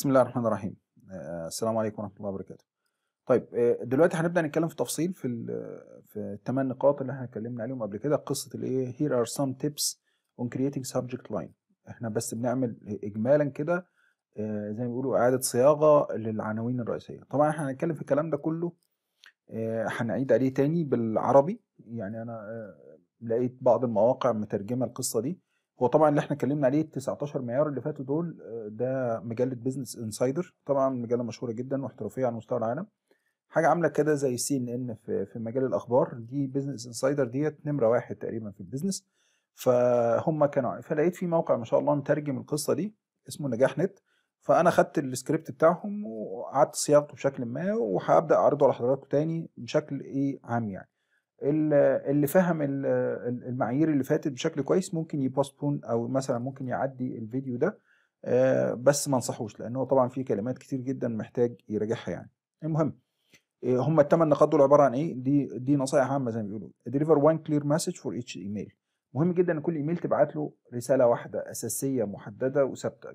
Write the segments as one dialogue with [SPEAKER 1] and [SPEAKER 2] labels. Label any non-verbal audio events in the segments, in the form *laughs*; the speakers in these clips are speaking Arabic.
[SPEAKER 1] بسم الله الرحمن الرحيم آه، السلام عليكم ورحمه الله وبركاته طيب آه، دلوقتي هنبدا نتكلم في تفصيل في في الثمان نقاط اللي احنا اتكلمنا عليهم قبل كده قصه الايه here are some tips on creating subject line احنا بس بنعمل اجمالا كده آه، زي ما بيقولوا اعاده صياغه للعناوين الرئيسيه طبعا احنا هنتكلم في الكلام ده كله هنعيد عليه تاني بالعربي يعني انا لقيت بعض المواقع مترجمه القصه دي هو طبعا اللي احنا اتكلمنا عليه ال 19 معيار اللي فاتوا دول آه، ده مجله بزنس انسايدر طبعا مجله مشهوره جدا واحترافيه على مستوى العالم حاجه عامله كده زي سي ان ان في مجال الاخبار دي بزنس انسايدر ديت نمره واحد تقريبا في البيزنس فهم كانوا فلقيت في موقع ما شاء الله مترجم القصه دي اسمه نجاح نت فانا خدت السكريبت بتاعهم وقعدت صياغته بشكل ما وهبدا اعرضه على حضراتكم تاني بشكل ايه عام يعني اللي فهم المعايير اللي فاتت بشكل كويس ممكن يبوستبون او مثلا ممكن يعدي الفيديو ده آه، بس ما انصحوش لان هو طبعا فيه كلمات كتير جدا محتاج يراجعها يعني المهم آه، هم الثمان نقاط دول عباره عن ايه دي دي نصائح عامه زي ما بيقولوا ديليفر وان كلير مسج فور ايتش ايميل مهم جدا ان كل ايميل تبعت له رساله واحده اساسيه محدده وثابته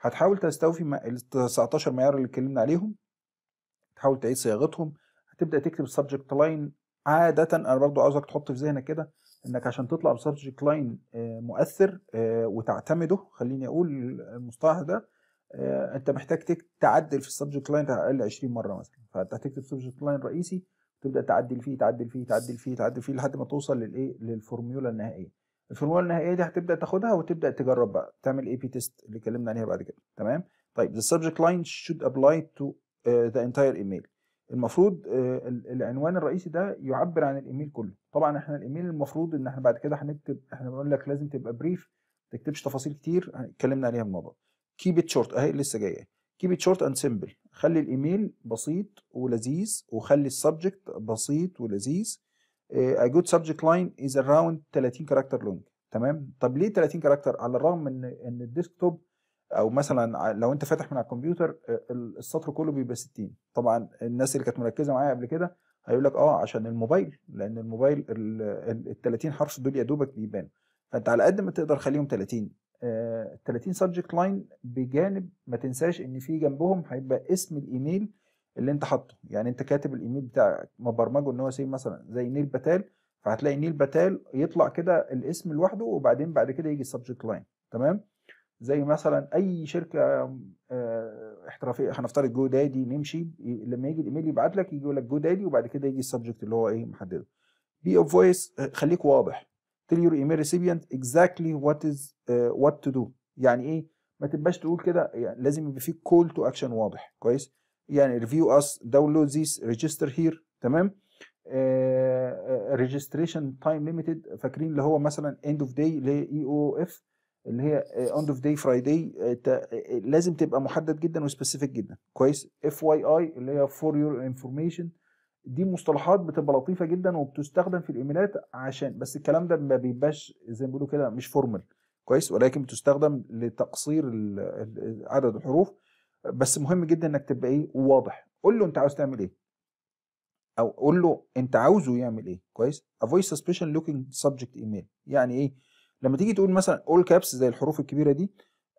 [SPEAKER 1] هتحاول تستوفي ال 19 معيار اللي اتكلمنا عليهم تحاول تعيد صياغتهم هتبدا تكتب السبجكت لاين عاده انا برضو عاوزك تحط في ذهنك كده انك عشان تطلع بسيرش كلاين آه، مؤثر آه، وتعتمده خليني اقول المصطلح ده آه، انت محتاج تعدل في السبجكت لاين على الاقل 20 مره مثلا فانت هتكتب سبجكت لاين رئيسي تبدا تعدل فيه تعدل فيه تعدل فيه تعدل فيه لحد ما توصل للايه للفورميولا النهائيه الفورمولا النهائيه دي هتبدا تاخدها وتبدا تجرب بقى تعمل اي بي تيست اللي اتكلمنا عليها بعد كده تمام طيب the subject line should apply to uh, the entire email المفروض آه، العنوان الرئيسي ده يعبر عن الايميل كله طبعا احنا الايميل المفروض ان احنا بعد كده هنكتب احنا بنقول لك لازم تبقى بريف ما تكتبش تفاصيل كتير آه، اتكلمنا عليها الموضوع كيب ات شورت اهي لسه جايه كيب ات شورت اند سمبل خلي الايميل بسيط ولذيذ وخلي السبجكت بسيط ولذيذ آه، A جود سبجكت لاين از اراوند 30 كاركتر لونج تمام طب ليه 30 كاركتر على الرغم ان ان الديسك توب او مثلا لو انت فاتح من على الكمبيوتر آه، السطر كله بيبقى 60 طبعا الناس اللي كانت مركزه معايا قبل كده هيقول لك اه عشان الموبايل لان الموبايل ال 30 حرف دول يا دوبك بيبانوا فانت على قد ما تقدر خليهم 30 30 سبجكت لاين بجانب ما تنساش ان في جنبهم هيبقى اسم الايميل اللي انت حاطه يعني انت كاتب الايميل بتاعك مبرمجه ان هو سي مثلا زي نيل بتال فهتلاقي نيل بتال يطلع كده الاسم لوحده وبعدين بعد كده يجي السبجكت لاين تمام زي مثلا اي شركه آه، احترافيه هنفترض جو دادي نمشي لما يجي الايميل يبعت لك يجي يقول لك جو دادي وبعد كده يجي السبجكت اللي هو ايه محدده بي اوف فويس خليك واضح تيل يور ايميل ريسيبيانت اكزاكتلي وات از وات تو دو يعني ايه ما تبقاش تقول كده يعني لازم يبقى في كول تو اكشن واضح كويس يعني ريفيو اس داونلود ذيس ريجستر هير تمام ريجستريشن تايم ليميتد فاكرين اللي هو مثلا اند اوف داي اللي هي اي او اف اللي هي اند اوف داي فرايداي لازم تبقى محدد جدا وسبيسيفيك جدا كويس اف واي اي اللي هي فور يور انفورميشن دي مصطلحات بتبقى لطيفه جدا وبتستخدم في الايميلات عشان بس الكلام ده ما بيبقاش زي ما بيقولوا كده مش فورمال كويس ولكن بتستخدم لتقصير عدد الحروف بس مهم جدا انك تبقى ايه واضح قول له انت عاوز تعمل ايه او قول له انت عاوزه يعمل ايه كويس افويس سبيشال لوكينج سبجكت ايميل يعني ايه لما تيجي تقول مثلا اول كابس زي الحروف الكبيره دي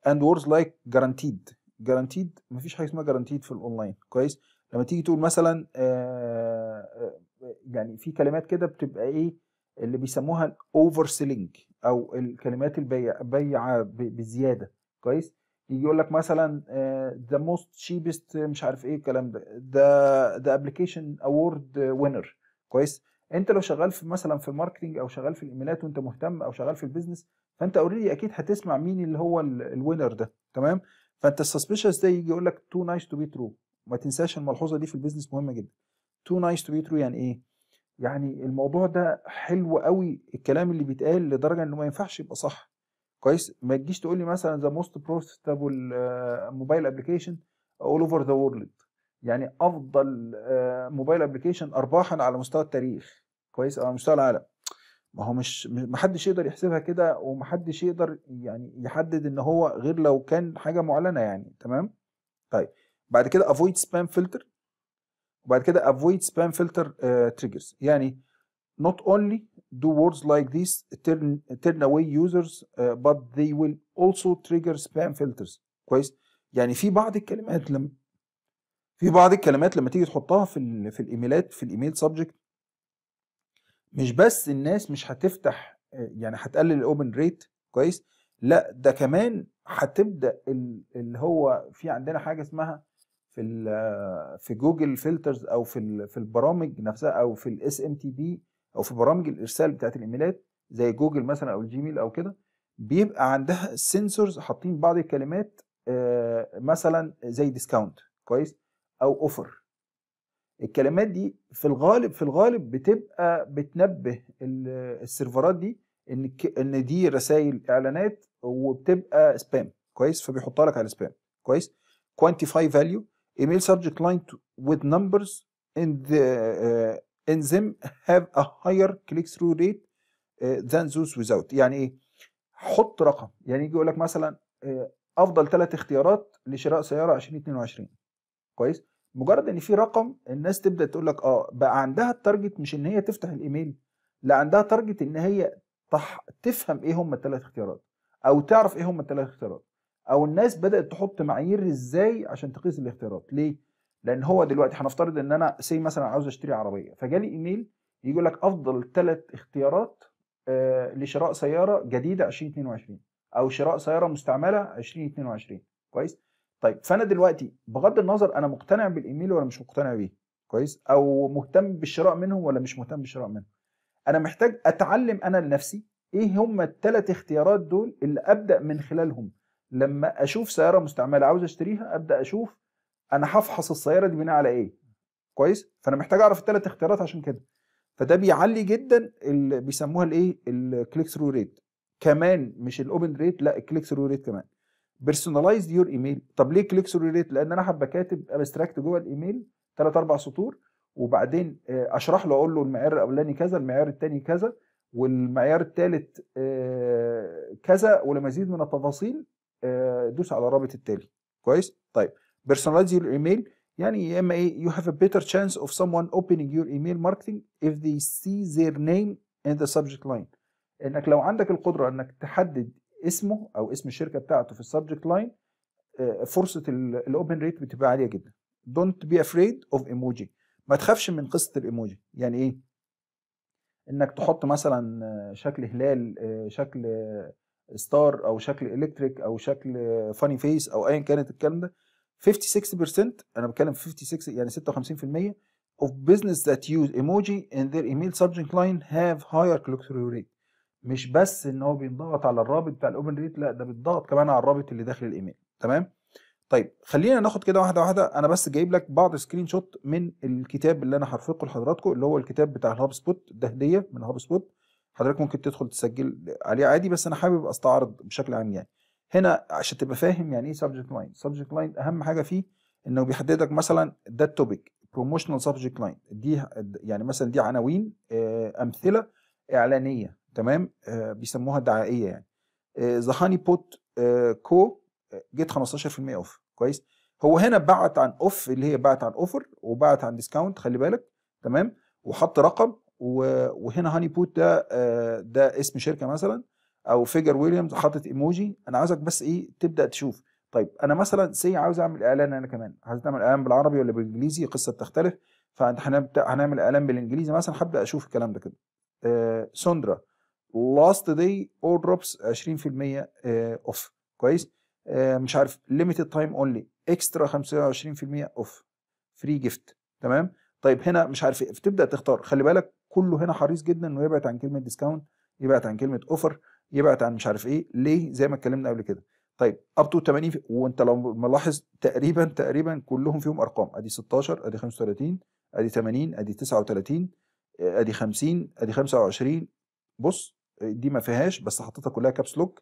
[SPEAKER 1] اند وورز لايك جرانتيد guaranteed مفيش حاجه اسمها جرانتيد في الاونلاين كويس لما تيجي تقول مثلا آه، آه، يعني في كلمات كده بتبقى ايه اللي بيسموها الاوفر سيلينج او الكلمات بيع بزياده كويس يجي يقول لك مثلا ذا موست شيبست مش عارف ايه الكلام ده ذا ذا ابلكيشن اوورد وينر كويس انت لو شغال في مثلا في الماركتنج او شغال في الايميلات وانت مهتم او شغال في البيزنس فانت اوريدي اكيد هتسمع مين اللي هو الوينر ده تمام فانت السسبشس ده يجي يقول لك تو نايس تو بي ترو ما تنساش الملحوظه دي في البيزنس مهمه جدا تو نايس تو بي ترو يعني ايه يعني الموضوع ده حلو قوي الكلام اللي بيتقال لدرجه انه ما ينفعش يبقى صح كويس ما تجيش تقول لي مثلا ذا موست بروفيتابل موبايل ابلكيشن اول اوفر ذا وورلد يعني افضل موبايل آه، ابلكيشن ارباحا على مستوى التاريخ كويس على مستوى العالم ما هو مش محدش يقدر يحسبها كده ومحدش يقدر يعني يحدد ان هو غير لو كان حاجه معلنه يعني تمام طيب بعد كده افويد سبام فلتر وبعد كده افويد سبام فلتر تريجرز يعني not only do words like this turn turn away users uh, but they will also trigger spam filters كويس يعني في بعض الكلمات لما في بعض الكلمات لما تيجي تحطها في في الايميلات في الايميل سبجكت مش بس الناس مش هتفتح يعني هتقلل الاوبن ريت كويس لا ده كمان هتبدا اللي هو في عندنا حاجه اسمها في في جوجل فلترز او في في البرامج نفسها او في الاس ام تي بي او في برامج الارسال بتاعت الايميلات زي جوجل مثلا او الجيميل او كده بيبقى عندها سنسورز حاطين بعض الكلمات آه، مثلا زي ديسكاونت كويس او اوفر الكلمات دي في الغالب في الغالب بتبقى بتنبه السيرفرات دي ان ان دي رسائل اعلانات وبتبقى سبام كويس فبيحطها لك على سبام كويس كوانتيفاي فاليو ايميل سبجكت لاين with numbers in the uh, in them have a higher click through rate uh, than those without يعني ايه حط رقم يعني يجي يقول لك مثلا آه، افضل ثلاث اختيارات لشراء سياره 2022 كويس مجرد ان في رقم الناس تبدا تقول لك اه بقى عندها التارجت مش ان هي تفتح الايميل لا عندها تارجت ان هي تح... تفهم ايه هم الثلاث اختيارات او تعرف ايه هم الثلاث اختيارات او الناس بدات تحط معايير ازاي عشان تقيس الاختيارات ليه لان هو دلوقتي هنفترض ان انا سي مثلا عاوز اشتري عربيه فجالي ايميل يقول لك افضل ثلاث اختيارات آه، لشراء سياره جديده 2022 او شراء سياره مستعمله 2022 كويس طيب فانا دلوقتي بغض النظر انا مقتنع بالايميل ولا مش مقتنع بيه كويس او مهتم بالشراء منهم ولا مش مهتم بالشراء منهم انا محتاج اتعلم انا لنفسي ايه هم الثلاث اختيارات دول اللي ابدا من خلالهم لما اشوف سياره مستعمله عاوز اشتريها ابدا اشوف انا هفحص السياره دي بناء على ايه كويس فانا محتاج اعرف الثلاث اختيارات عشان كده فده بيعلي جدا اللي بيسموها الايه الكليك ثرو ريت كمان مش الاوبن ريت لا الكليك ثرو ريت كمان بيرسوناليز يور ايميل طب ليه كليك ثرو ريت لان انا حابه كاتب ابستراكت جوه الايميل ثلاث اربع سطور وبعدين آه، اشرح له اقول له المعيار الاولاني كذا المعيار الثاني كذا والمعيار الثالث آه، كذا ولمزيد من التفاصيل آه، دوس على الرابط التالي كويس طيب بيرسوناليز يور ايميل يعني يا اما ايه you have a better chance of someone opening your email marketing if they see their name in the subject line انك لو عندك القدره انك تحدد اسمه او اسم الشركه بتاعته في السبجكت لاين آه، فرصه الاوبن ريت بتبقى عاليه جدا دونت بي افريد اوف ايموجي ما تخافش من قصه الايموجي يعني ايه انك تحط مثلا آه، شكل هلال آه، شكل ستار او شكل الكتريك او شكل فاني فيس او ايا كانت الكلام ده 56% انا بتكلم يعني في 56 يعني 56% of business that use emoji in their email subject line have higher click through rate مش بس ان هو بينضغط على الرابط بتاع الاوبن ريت لا ده بيتضغط كمان على الرابط اللي داخل الايميل تمام طيب خلينا ناخد كده واحده واحده انا بس جايب لك بعض سكرين شوت من الكتاب اللي انا هرفقه لحضراتكم اللي هو الكتاب بتاع الهاب سبوت ده هديه من هاب سبوت حضرتك ممكن تدخل تسجل عليه عادي بس انا حابب استعرض بشكل عام يعني هنا عشان تبقى فاهم يعني ايه سبجكت لاين سبجكت لاين اهم حاجه فيه انه بيحدد لك مثلا ده التوبيك بروموشنال سبجكت لاين دي يعني مثلا دي عناوين آه، امثله اعلانيه تمام آه، بيسموها الدعائيه يعني ذا هاني بوت كو جيت 15% اوف كويس هو هنا بعت عن اوف اللي هي بعت عن اوفر وبعت عن ديسكاونت خلي بالك تمام وحط رقم وهنا هاني بوت ده آه، ده اسم شركه مثلا او فيجر ويليامز حاطط ايموجي انا عايزك بس ايه تبدا تشوف طيب انا مثلا سي عاوز اعمل اعلان انا كمان عايز اعمل اعلان بالعربي ولا بالانجليزي قصه تختلف فهنبدا هنعمل اعلان بالانجليزي مثلا هبدا اشوف الكلام ده كده آه لاست داي اور دروبس 20% اوف كويس آه، مش عارف ليميتد تايم اونلي اكسترا 25% اوف فري جيفت تمام طيب هنا مش عارف ايه تبدا تختار خلي بالك كله هنا حريص جدا انه يبعد عن كلمه ديسكاونت يبعد عن كلمه اوفر يبعد عن مش عارف ايه ليه زي ما اتكلمنا قبل كده طيب اب تو 80 وانت لو ملاحظ تقريبا تقريبا كلهم فيهم ارقام ادي 16 ادي 35 ادي 80 ادي 39 آه، ادي 50 ادي 25 بص دي ما فيهاش بس حطيتها كلها كابس لوك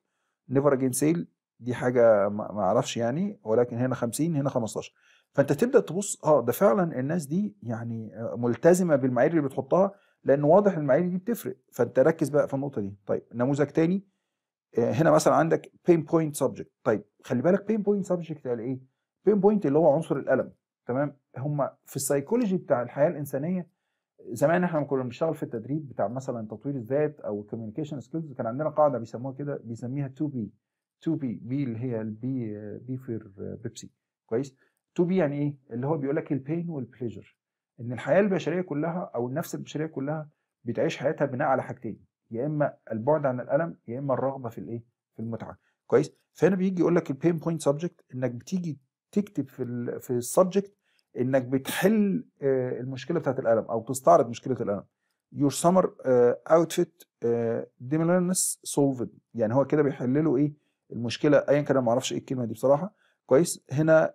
[SPEAKER 1] نيفر اجين سيل دي حاجه ما اعرفش يعني ولكن هنا 50 هنا 15 فانت تبدا تبص اه ده فعلا الناس دي يعني آه، ملتزمه بالمعايير اللي بتحطها لان واضح المعايير دي بتفرق فانت ركز بقى في النقطه دي طيب نموذج تاني آه، هنا مثلا عندك بين بوينت سبجكت طيب خلي بالك بين بوينت سبجكت قال ايه بين بوينت اللي هو عنصر الالم تمام هم في السيكولوجي بتاع الحياه الانسانيه زمان احنا كنا بنشتغل في التدريب بتاع مثلا تطوير الذات او الكوميونيكيشن سكيلز كان عندنا قاعده بيسموها كده بيسميها 2 بي 2 بي بي اللي هي البي بي فور بيبسي كويس 2 بي يعني ايه اللي هو بيقول لك البين والبليجر ان الحياه البشريه كلها او النفس البشريه كلها بتعيش حياتها بناء على حاجتين يا اما البعد عن الالم يا اما الرغبه في الايه في المتعه كويس فهنا بيجي يقول لك البين بوينت سبجكت انك بتيجي تكتب في الـ في السبجكت انك بتحل آه، المشكله بتاعت الالم او تستعرض مشكله الالم your summer آه، outfit dimulus آه، solved يعني هو كده بيحل له ايه المشكله ايا كان ما اعرفش ايه الكلمه دي بصراحه كويس هنا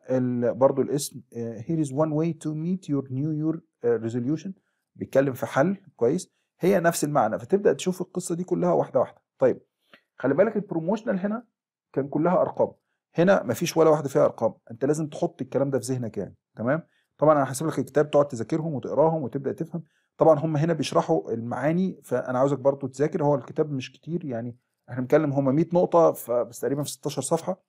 [SPEAKER 1] برضو الاسم here is one way to meet your new year resolution بيتكلم في حل كويس هي نفس المعنى فتبدا تشوف القصه دي كلها واحده واحده طيب خلي بالك البروموشنال هنا كان كلها ارقام هنا مفيش ولا واحده فيها ارقام انت لازم تحط الكلام ده في ذهنك يعني تمام طبعا انا هسيب لك الكتاب تقعد تذاكرهم وتقراهم وتبدا تفهم طبعا هم هنا بيشرحوا المعاني فانا عاوزك برضو تذاكر هو الكتاب مش كتير يعني احنا بنتكلم هم 100 نقطه فبس تقريبا في 16 صفحه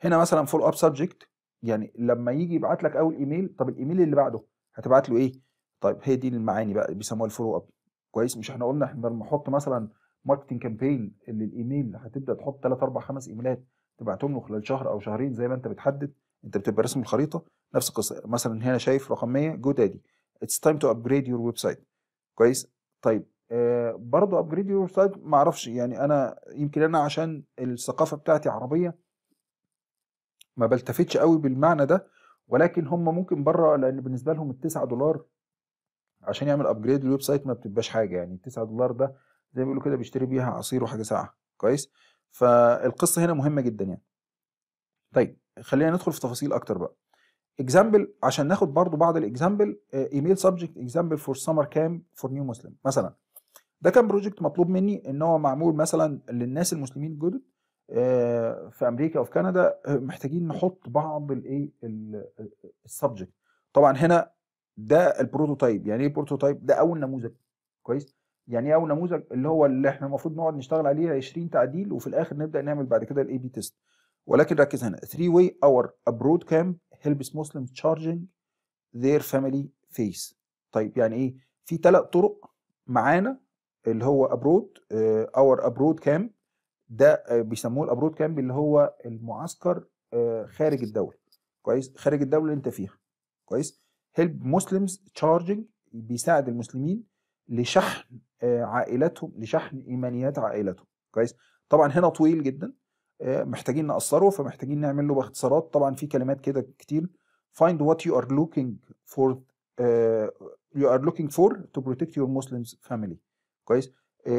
[SPEAKER 1] هنا مثلا فول اب سبجكت يعني لما يجي يبعت لك اول ايميل طب الايميل اللي بعده هتبعت له ايه طيب هي دي المعاني بقى بيسموها الفولو اب كويس مش احنا قلنا احنا لما نحط مثلا ماركتنج كامبين اللي الايميل هتبدا تحط 3 4 5 ايميلات تبعتهم له خلال شهر او شهرين زي ما انت بتحدد انت بتبقى راسم الخريطه نفس القصه مثلا هنا شايف رقم 100 جو دادي اتس تايم تو ابجريد يور ويب سايت كويس طيب آه برضه ابجريد يور ويب سايت ما اعرفش يعني انا يمكن انا عشان الثقافه بتاعتي عربيه ما بلتفتش قوي بالمعنى ده ولكن هم ممكن بره لان بالنسبه لهم ال 9 دولار عشان يعمل ابجريد للويب سايت ما بتبقاش حاجه يعني ال 9 دولار ده زي ما بيقولوا كده بيشتري بيها عصير وحاجه ساقعه كويس فالقصه هنا مهمه جدا يعني طيب خلينا ندخل في تفاصيل اكتر بقى اكزامبل عشان ناخد برضو بعض الاكزامبل ايميل سبجكت اكزامبل فور سمر كام فور نيو مسلم مثلا ده كان بروجكت مطلوب مني ان هو معمول مثلا للناس المسلمين الجدد آه، في امريكا وفي كندا آه، محتاجين نحط بعض الايه السبجكت آه، طبعا هنا ده البروتوتايب يعني ايه بروتوتايب ده اول نموذج كويس يعني ايه اول نموذج اللي هو اللي احنا المفروض نقعد نشتغل عليه 20 تعديل وفي الاخر نبدا نعمل بعد كده الاي بي تيست ولكن ركز هنا 3 way our abroad camp helps Muslims charging their family face طيب يعني ايه في ثلاث طرق معانا اللي هو uh, our abroad camp ده آه، بيسموه الابرود كامب اللي هو المعسكر آه، خارج الدوله كويس خارج الدوله اللي انت فيها كويس هيلب مسلمز تشارجنج بيساعد المسلمين لشحن عائلاتهم لشحن ايمانيات عائلاتهم كويس طبعا هنا طويل جدا آه، محتاجين نقصره فمحتاجين نعمل له باختصارات طبعا في كلمات كده كتير find what you are looking for uh, you are looking for to protect your Muslim family كويس uh,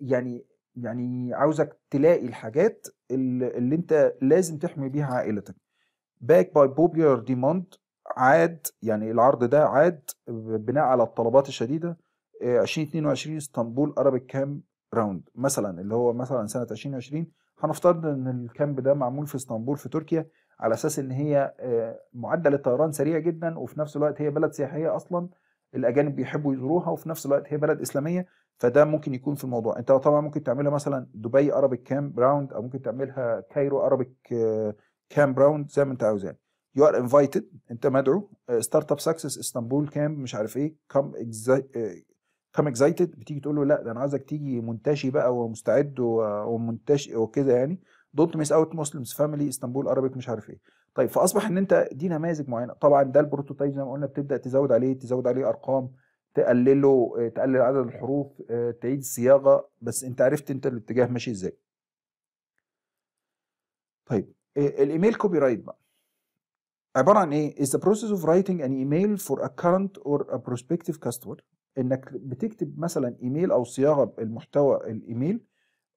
[SPEAKER 1] يعني يعني عاوزك تلاقي الحاجات اللي, اللي انت لازم تحمي بيها عائلتك باك باي popular demand عاد يعني العرض ده عاد بناء على الطلبات الشديده 2022 اسطنبول ارابيك كام راوند مثلا اللي هو مثلا سنه 2020 هنفترض ان الكامب ده معمول في اسطنبول في تركيا على اساس ان هي آه، معدل الطيران سريع جدا وفي نفس الوقت هي بلد سياحيه اصلا الاجانب بيحبوا يزوروها وفي نفس الوقت هي بلد اسلاميه فده ممكن يكون في الموضوع انت طبعا ممكن تعملها مثلا دبي ارابيك كامب راوند او ممكن تعملها كايرو ارابيك كامب راوند زي ما انت عاوز يعني يو ار انفيتد انت مدعو ستارت اب سكسس اسطنبول كامب مش عارف ايه كام كام اكزايتد بتيجي تقول له لا ده انا عايزك تيجي منتشي بقى ومستعد ومنتشي وكده يعني دونت ميس اوت مسلمز فاميلي اسطنبول ارابيك مش عارف ايه طيب فاصبح ان انت دي نماذج معينه طبعا ده البروتوتايب زي ما قلنا بتبدا تزود عليه تزود عليه ارقام تقلله آه، تقلل عدد الحروف آه، تعيد الصياغه بس انت عرفت انت الاتجاه ماشي ازاي طيب آه، الايميل كوبي رايت بقى عباره عن ايه is the process of writing an email for a current or a prospective customer انك بتكتب مثلا ايميل او صياغه المحتوى الايميل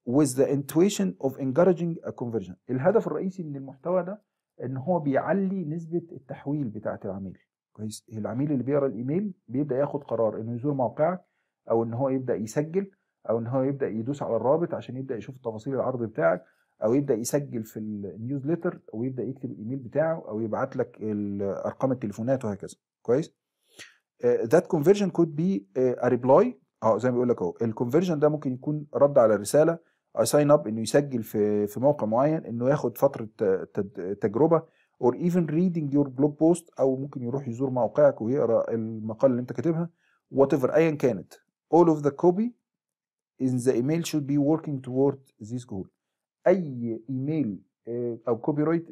[SPEAKER 1] with the intuition of encouraging a conversion الهدف الرئيسي من المحتوى ده ان هو بيعلي نسبه التحويل بتاعه العميل كويس العميل اللي بيقرا الايميل بيبدا ياخد قرار انه يزور موقعك او ان هو يبدا يسجل او ان هو يبدا يدوس على الرابط عشان يبدا يشوف تفاصيل العرض بتاعك او يبدا يسجل في النيوزليتر او يبدا يكتب الايميل بتاعه او يبعت لك ارقام التليفونات وهكذا كويس ذات كونفرجن كود بي ريبلاي اه زي ما بيقول لك اهو الكونفرجن ده ممكن يكون رد على الرساله اي ساين اب انه يسجل في في موقع معين انه ياخد فتره تجربه اور ايفن ريدنج يور بلوج بوست او ممكن يروح يزور موقعك ويقرا المقال اللي انت كاتبها وات ايفر ايا كانت all of the copy in the email should be working toward this goal اي ايميل آه، او كوبي رايت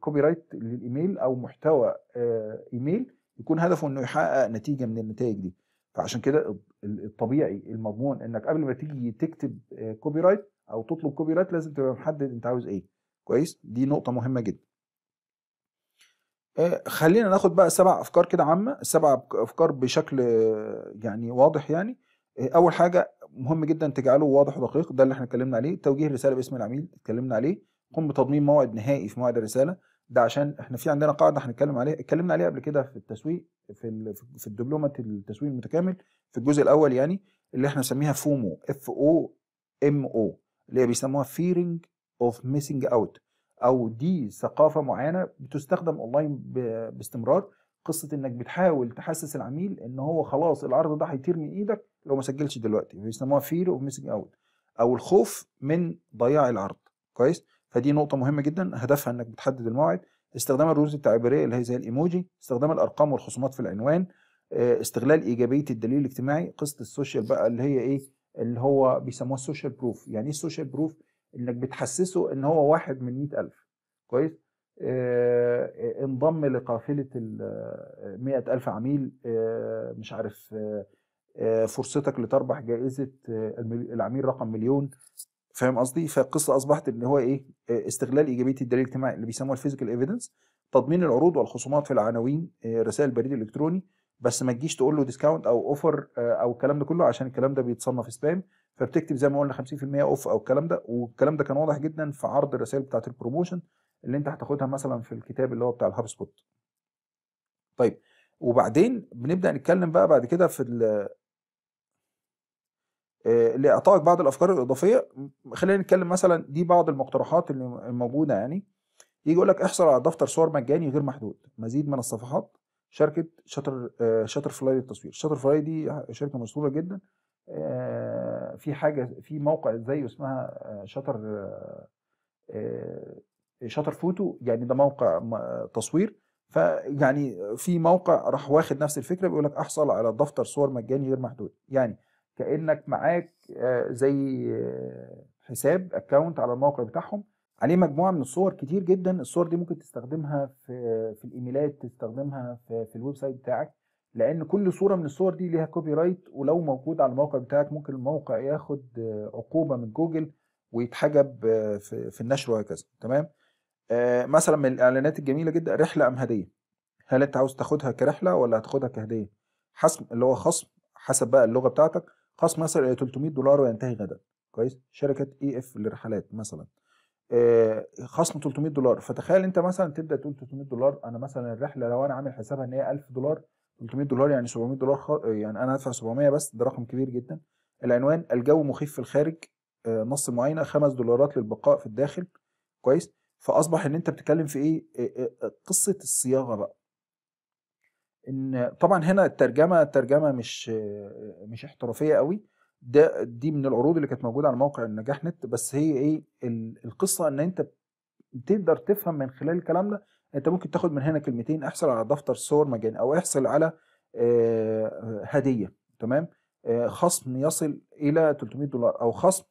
[SPEAKER 1] كوبي رايت للايميل او محتوى آه، ايميل يكون هدفه انه يحقق نتيجه من النتائج دي فعشان كده الطبيعي المضمون انك قبل ما تيجي تكتب كوبي آه، رايت او تطلب كوبي رايت لازم تبقى محدد انت عاوز ايه كويس دي نقطه مهمه جدا آه، خلينا ناخد بقى سبع افكار كده عامه سبع افكار بشكل يعني واضح يعني آه، اول حاجه مهم جدا تجعله واضح ودقيق ده اللي احنا اتكلمنا عليه توجيه رساله باسم العميل اتكلمنا عليه قم بتضمين موعد نهائي في موعد الرساله ده عشان احنا في عندنا قاعده هنتكلم عليها اتكلمنا عليها قبل كده في التسويق في في الدبلومه التسويق المتكامل في الجزء الاول يعني اللي احنا بنسميها فومو اف او ام او اللي هي بيسموها فيرنج اوف ميسنج اوت او دي ثقافه معينه بتستخدم اونلاين باستمرار قصه انك بتحاول تحسس العميل ان هو خلاص العرض ده هيطير من ايدك لو ما سجلش دلوقتي بيسموها فير اوف ميسنج اوت او الخوف من ضياع العرض كويس فدي نقطة مهمة جدا هدفها انك بتحدد الموعد استخدام الرموز التعبيرية اللي هي زي الايموجي استخدام الارقام والخصومات في العنوان آه، استغلال ايجابية الدليل الاجتماعي قصة السوشيال بقى اللي هي ايه اللي هو بيسموها السوشيال بروف يعني ايه السوشيال بروف انك بتحسسه ان هو واحد من مئة ألف كويس اه, آه، انضم لقافلة المئة آه، ألف عميل اه مش عارف اه فرصتك لتربح جائزة العميل رقم مليون فاهم قصدي فالقصه اصبحت ان هو ايه آه، استغلال ايجابيه الدليل الاجتماعي اللي بيسموها الفيزيكال ايفيدنس تضمين العروض والخصومات في العناوين آه، رسائل البريد الالكتروني بس ما تجيش تقول له ديسكاونت او اوفر آه، او الكلام ده كله عشان الكلام ده بيتصنف سبام فبتكتب زي ما قلنا 50% اوف او الكلام ده والكلام ده كان واضح جدا في عرض الرسائل بتاعه البروموشن اللي انت هتاخدها مثلا في الكتاب اللي هو بتاع الهاب سبوت طيب وبعدين بنبدا نتكلم بقى بعد كده في آه، لاعطائك بعض الافكار الاضافيه خلينا نتكلم مثلا دي بعض المقترحات اللي موجوده يعني يجي يقول لك احصل على دفتر صور مجاني غير محدود مزيد من الصفحات شركه شاتر آه، شاتر فلاي للتصوير شاتر فلاي دي شركه مشهوره جدا آه، في حاجه في موقع زيه اسمها شاتر شاتر فوتو يعني ده موقع تصوير فيعني في موقع راح واخد نفس الفكره بيقول لك احصل على دفتر صور مجاني غير محدود يعني كانك معاك آه، زي آه، حساب اكونت على الموقع بتاعهم عليه مجموعه من الصور كتير جدا الصور دي ممكن تستخدمها في في الايميلات تستخدمها في, في الويب سايت بتاعك لان كل صوره من الصور دي ليها كوبي رايت ولو موجود على الموقع بتاعك ممكن الموقع ياخد آه، عقوبه من جوجل ويتحجب في, في النشر وهكذا تمام مثلا من الاعلانات الجميله جدا رحله ام هديه هل انت عاوز تاخدها كرحله ولا هتاخدها كهديه حسم اللي هو خصم حسب بقى اللغه بتاعتك خصم مثلا 300 دولار وينتهي غدا كويس شركه اي اف للرحلات مثلا آه، خصم 300 دولار فتخيل انت مثلا تبدا تقول 300 دولار انا مثلا الرحله لو انا عامل حسابها ان هي 1000 دولار 300 دولار يعني 700 دولار خ... يعني انا هدفع 700 بس ده رقم كبير جدا العنوان الجو مخيف في الخارج آه، نص معينه 5 دولارات للبقاء في الداخل كويس فاصبح ان انت بتتكلم في ايه آه، قصه الصياغه بقى ان طبعا هنا الترجمه الترجمه مش مش احترافيه قوي ده دي من العروض اللي كانت موجوده على موقع النجاح نت بس هي ايه القصه ان انت تقدر تفهم من خلال الكلام ده انت ممكن تاخد من هنا كلمتين احصل على دفتر صور مجاني او احصل على آه، هديه تمام آه، خصم يصل الى 300 دولار او خصم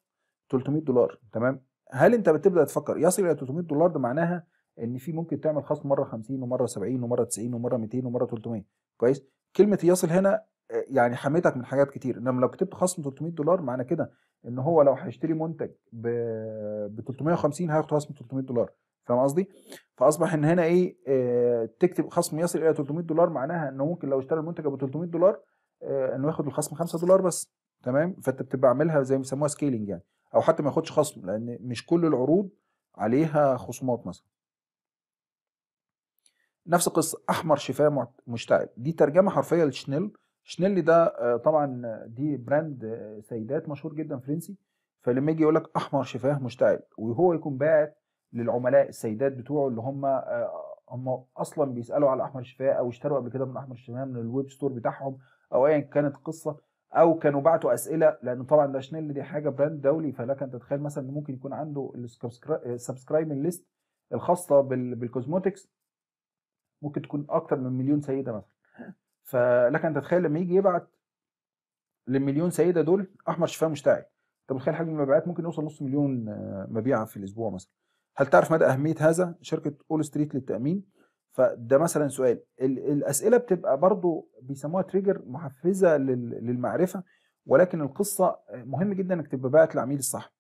[SPEAKER 1] 300 دولار تمام هل انت بتبدا تفكر يصل الى 300 دولار ده معناها ان في ممكن تعمل خصم مره 50 ومره 70 ومره 90 ومره 200 ومره 300 كويس كلمه يصل هنا آه، يعني حميتك من حاجات كتير انما لو كتبت خصم 300 دولار معنى كده ان هو لو هيشتري منتج ب 350 هياخد خصم 300 دولار فاهم قصدي؟ فاصبح ان هنا ايه آه تكتب خصم يصل الى 300 دولار معناها انه ممكن لو اشترى المنتج ب 300 دولار آه انه ياخد الخصم 5 دولار بس تمام؟ فانت بتبقى عاملها زي ما بيسموها سكيلينج يعني او حتى ما ياخدش خصم لان مش كل العروض عليها خصومات مثلا نفس القصه احمر شفاه مشتعل دي ترجمه حرفيه لشنيل شنيل ده آه، طبعا دي براند آه، سيدات مشهور جدا فرنسي فلما يجي يقول لك احمر شفاه مشتعل وهو يكون باعت للعملاء السيدات بتوعه اللي هم آه، هم اصلا بيسالوا على احمر شفاه او اشتروا قبل كده من احمر شفاه من الويب ستور بتاعهم او ايا كانت القصة او كانوا بعتوا اسئله لان طبعا ده شنيل دي حاجه براند دولي فلك ان تتخيل مثلا ممكن يكون عنده السبسكرايبنج ليست الخاصه بالكوزموتكس ممكن تكون اكتر من مليون سيده مثلا فلك انت تتخيل لما يجي يبعت للمليون سيده دول احمر شفاه مشتعل انت متخيل حجم المبيعات ممكن يوصل نص مليون آه، مبيعه في الاسبوع مثلا هل تعرف مدى اهميه هذا شركه اول ستريت للتامين فده مثلا سؤال الاسئله بتبقى برضو بيسموها تريجر محفزه للمعرفه ولكن القصه آه، مهم جدا انك تبقى باعت للعميل الصح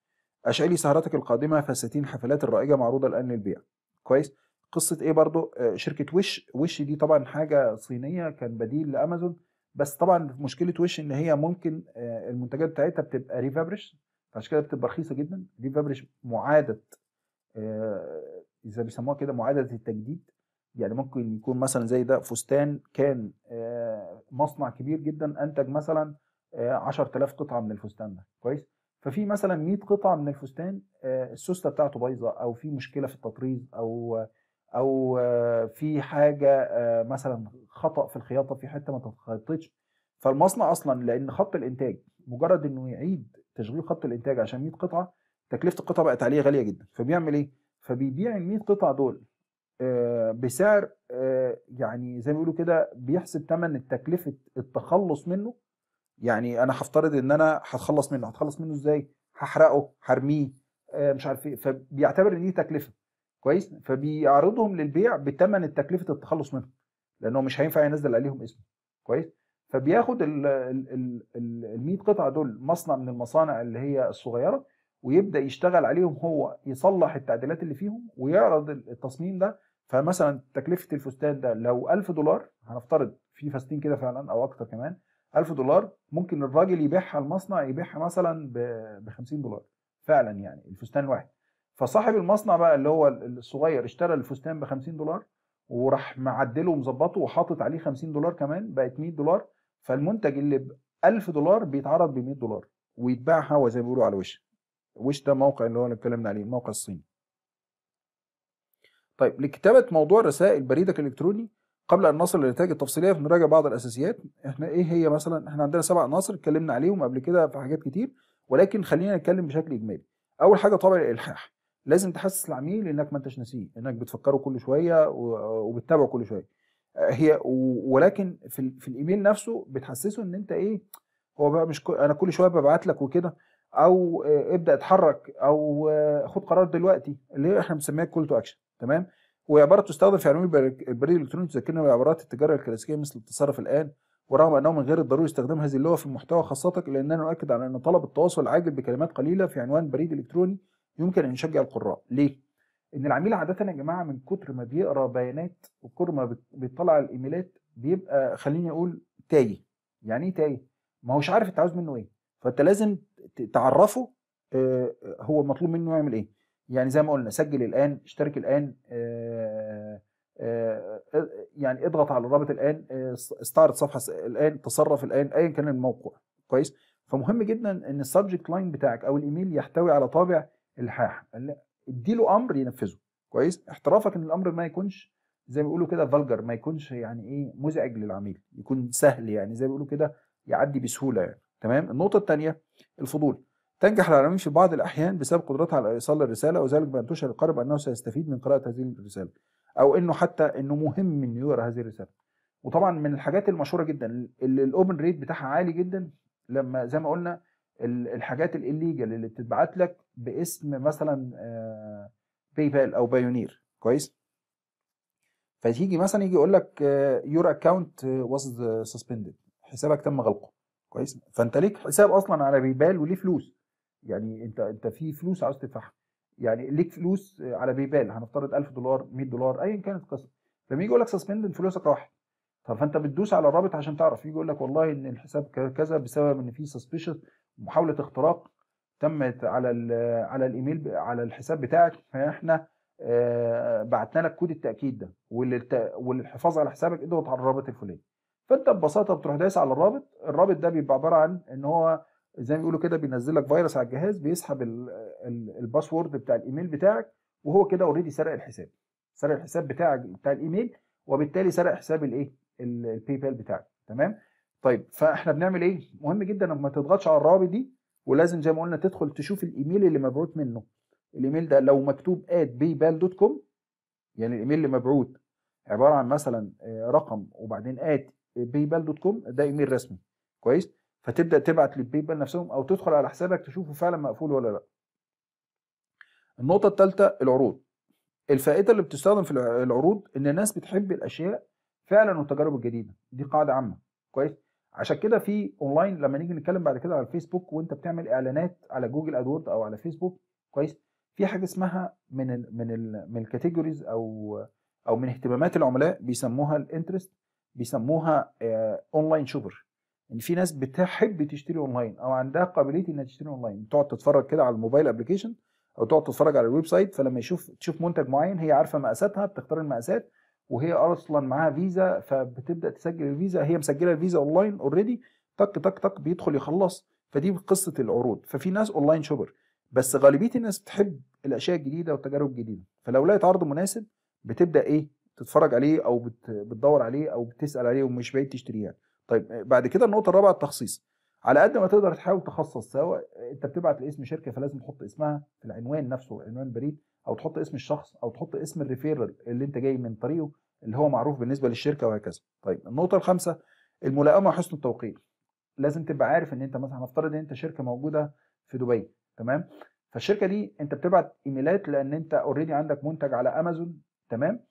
[SPEAKER 1] اشعلي سهرتك القادمه فساتين حفلات الرائجه معروضه الان للبيع كويس قصه ايه برضو آه، شركه وش وش دي طبعا حاجه صينيه كان بديل لامازون بس طبعا مشكله وش ان هي ممكن آه، المنتجات بتاعتها بتبقى ريفابريش فعشان كده بتبقى رخيصه جدا ريفابريش معاده آه، اذا بيسموها كده معاده التجديد يعني ممكن يكون مثلا زي ده فستان كان مصنع كبير جدا انتج مثلا 10000 قطعه من الفستان ده كويس ففي مثلا 100 قطعه من الفستان السوسته بتاعته بايظه او في مشكله في التطريز او او آه، في حاجه آه، مثلا خطا في الخياطه في حته ما تتخططش فالمصنع اصلا لان خط الانتاج مجرد انه يعيد تشغيل خط الانتاج عشان 100 قطعه تكلفه القطعه بقت عليه غاليه جدا فبيعمل ايه؟ فبيبيع ال 100 قطعه دول آه، بسعر يعني زي ما بيقولوا كده بيحسب ثمن تكلفه التخلص منه يعني انا هفترض ان انا هتخلص منه هتخلص منه ازاي؟ هحرقه هرميه مش عارف ايه فبيعتبر ان دي تكلفه كويس فبيعرضهم للبيع بثمن تكلفه التخلص منهم لانه مش هينفع ينزل عليهم اسمه كويس فبياخد ال 100 قطعه دول مصنع من المصانع اللي هي الصغيره ويبدا يشتغل عليهم هو يصلح التعديلات اللي فيهم ويعرض التصميم ده فمثلا تكلفه الفستان ده لو 1000 دولار هنفترض في فستين كده فعلا او اكتر كمان 1000 دولار ممكن الراجل يبيعها المصنع يبيعها مثلا ب 50 دولار فعلا يعني الفستان الواحد فصاحب المصنع بقى اللي هو الصغير اشترى الفستان ب 50 دولار وراح معدله ومظبطه وحاطط عليه 50 دولار كمان بقت 100 دولار فالمنتج اللي ب 1000 دولار بيتعرض ب 100 دولار ويتباع هوا زي ما بيقولوا على وش وش ده موقع اللي هو اللي اتكلمنا عليه الموقع الصيني طيب لكتابة موضوع رسائل بريدك الإلكتروني قبل أن نصل للنتائج التفصيلية بنراجع بعض الأساسيات احنا إيه هي مثلا احنا عندنا سبع عناصر اتكلمنا عليهم قبل كده في حاجات كتير ولكن خلينا نتكلم بشكل إجمالي أول حاجة طابع الإلحاح لازم تحسس العميل انك ما انتش ناسيه انك بتفكره كل شويه وبتتابعه كل شويه آه، هي ولكن في, في الايميل نفسه بتحسسه ان انت ايه هو بقى مش كل انا كل شويه ببعت لك وكده او آه، ابدا اتحرك او آه، خد قرار دلوقتي اللي احنا بنسميها كول تو اكشن تمام وهي عباره تستخدم في علوم البريد الالكتروني تذكرنا بعبارات التجاره الكلاسيكيه مثل التصرف الان ورغم انه من غير الضروري استخدام هذه اللغه في المحتوى خاصتك الا اننا نؤكد على ان طلب التواصل العاجل بكلمات قليله في عنوان بريد الكتروني يمكن ان يشجع القراء ليه ان العميل عاده يا جماعه من كتر ما بيقرا بيانات وكتر ما بيطلع الايميلات بيبقى خليني اقول تايه يعني ايه تايه ما هوش عارف انت عاوز منه ايه فانت لازم تعرفه هو مطلوب منه يعمل ايه يعني زي ما قلنا سجل الان اشترك الان يعني اضغط على الرابط الان استعرض صفحه الان تصرف الان ايا كان الموقع كويس فمهم جدا ان السبجكت لاين بتاعك او الايميل يحتوي على طابع الحاح قال لا امر ينفذه كويس احترافك ان الامر ما يكونش زي ما بيقولوا كده فالجر ما يكونش يعني ايه مزعج للعميل يكون سهل يعني زي ما بيقولوا كده يعدي بسهوله يعني تمام النقطه الثانيه الفضول تنجح العميل في بعض الاحيان بسبب قدرتها على ايصال الرساله وذلك بان تشعر القارب انه سيستفيد من قراءه هذه الرساله او انه حتى انه مهم انه يقرا هذه الرساله وطبعا من الحاجات المشهوره جدا اللي الاوبن ريت بتاعها عالي جدا لما زي ما قلنا الحاجات الليجال اللي بتتبعت لك باسم مثلا باي آه، بال او بايونير كويس فتيجي مثلا يجي يقول لك يور اكونت واز سسبندد حسابك تم غلقه كويس فانت ليك حساب اصلا على باي بال وليه فلوس يعني انت انت في فلوس عاوز تدفعها يعني ليك فلوس آه، على باي بال هنفترض 1000 دولار 100 دولار ايا كانت القصه لما يجي يقول لك سسبندد فلوسك راحت طب فانت بتدوس على الرابط عشان تعرف يجي يقول لك والله ان الحساب كذا بسبب ان في سسبيشس محاوله اختراق تمت على على الايميل على الحساب بتاعك فاحنا آه، بعتنا لك كود التاكيد ده والحفاظ على حسابك اضغط على الرابط الفلاني فانت ببساطه بتروح دايس على الرابط الرابط ده بيبقى عباره عن ان هو زي ما بيقولوا كده بينزل لك فيروس على الجهاز بيسحب الباسورد بتاع الايميل بتاعك وهو كده اوريدي سرق الحساب سرق الحساب بتاعك بتاع الايميل وبالتالي سرق حساب الايه الباي بال بتاعك تمام طيب فاحنا بنعمل ايه مهم جدا ما تضغطش على الروابط دي ولازم زي ما قلنا تدخل تشوف الايميل اللي مبعوت منه الايميل ده لو مكتوب كوم يعني الايميل اللي مبعوت عباره عن مثلا آه، رقم وبعدين كوم ده ايميل رسمي كويس فتبدا تبعت للبيبال نفسهم او تدخل على حسابك تشوفه فعلا مقفول ولا لا النقطه الثالثه العروض الفائده اللي بتستخدم في العروض ان الناس بتحب الاشياء فعلا والتجارب الجديده دي قاعده عامه كويس عشان كده في اونلاين لما نيجي نتكلم بعد كده على الفيسبوك وانت بتعمل اعلانات على جوجل ادورد او على فيسبوك كويس في حاجه اسمها من الـ من الـ من الكاتيجوريز او او من اهتمامات العملاء بيسموها الانترست بيسموها اونلاين شوبر ان في ناس بتحب تشتري اونلاين او عندها قابليه انها تشتري اونلاين تقعد تتفرج كده على الموبايل ابلكيشن او تقعد تتفرج على الويب سايت فلما يشوف تشوف منتج معين هي عارفه مقاساتها بتختار المقاسات وهي اصلا معاها فيزا فبتبدا تسجل الفيزا هي مسجله الفيزا اونلاين اوريدي تك تك تك بيدخل يخلص فدي قصه العروض ففي ناس اونلاين شوبر بس غالبيه الناس بتحب الاشياء الجديده والتجارب الجديده فلو لقيت عرض مناسب بتبدا ايه تتفرج عليه او بتدور عليه او بتسال عليه ومش بعيد تشتريه يعني. طيب بعد كده النقطه الرابعه التخصيص على قد ما تقدر تحاول تخصص سواء انت بتبعت لاسم شركه فلازم تحط اسمها في العنوان نفسه عنوان بريد او تحط اسم الشخص او تحط اسم الريفيرال اللي انت جاي من طريقه اللي هو معروف بالنسبه للشركه وهكذا طيب النقطه الخامسه الملائمه وحسن التوقيت لازم تبقى عارف ان انت مثلا هنفترض ان انت شركه موجوده في دبي تمام فالشركه دي انت بتبعت ايميلات لان انت اوريدي عندك منتج على امازون تمام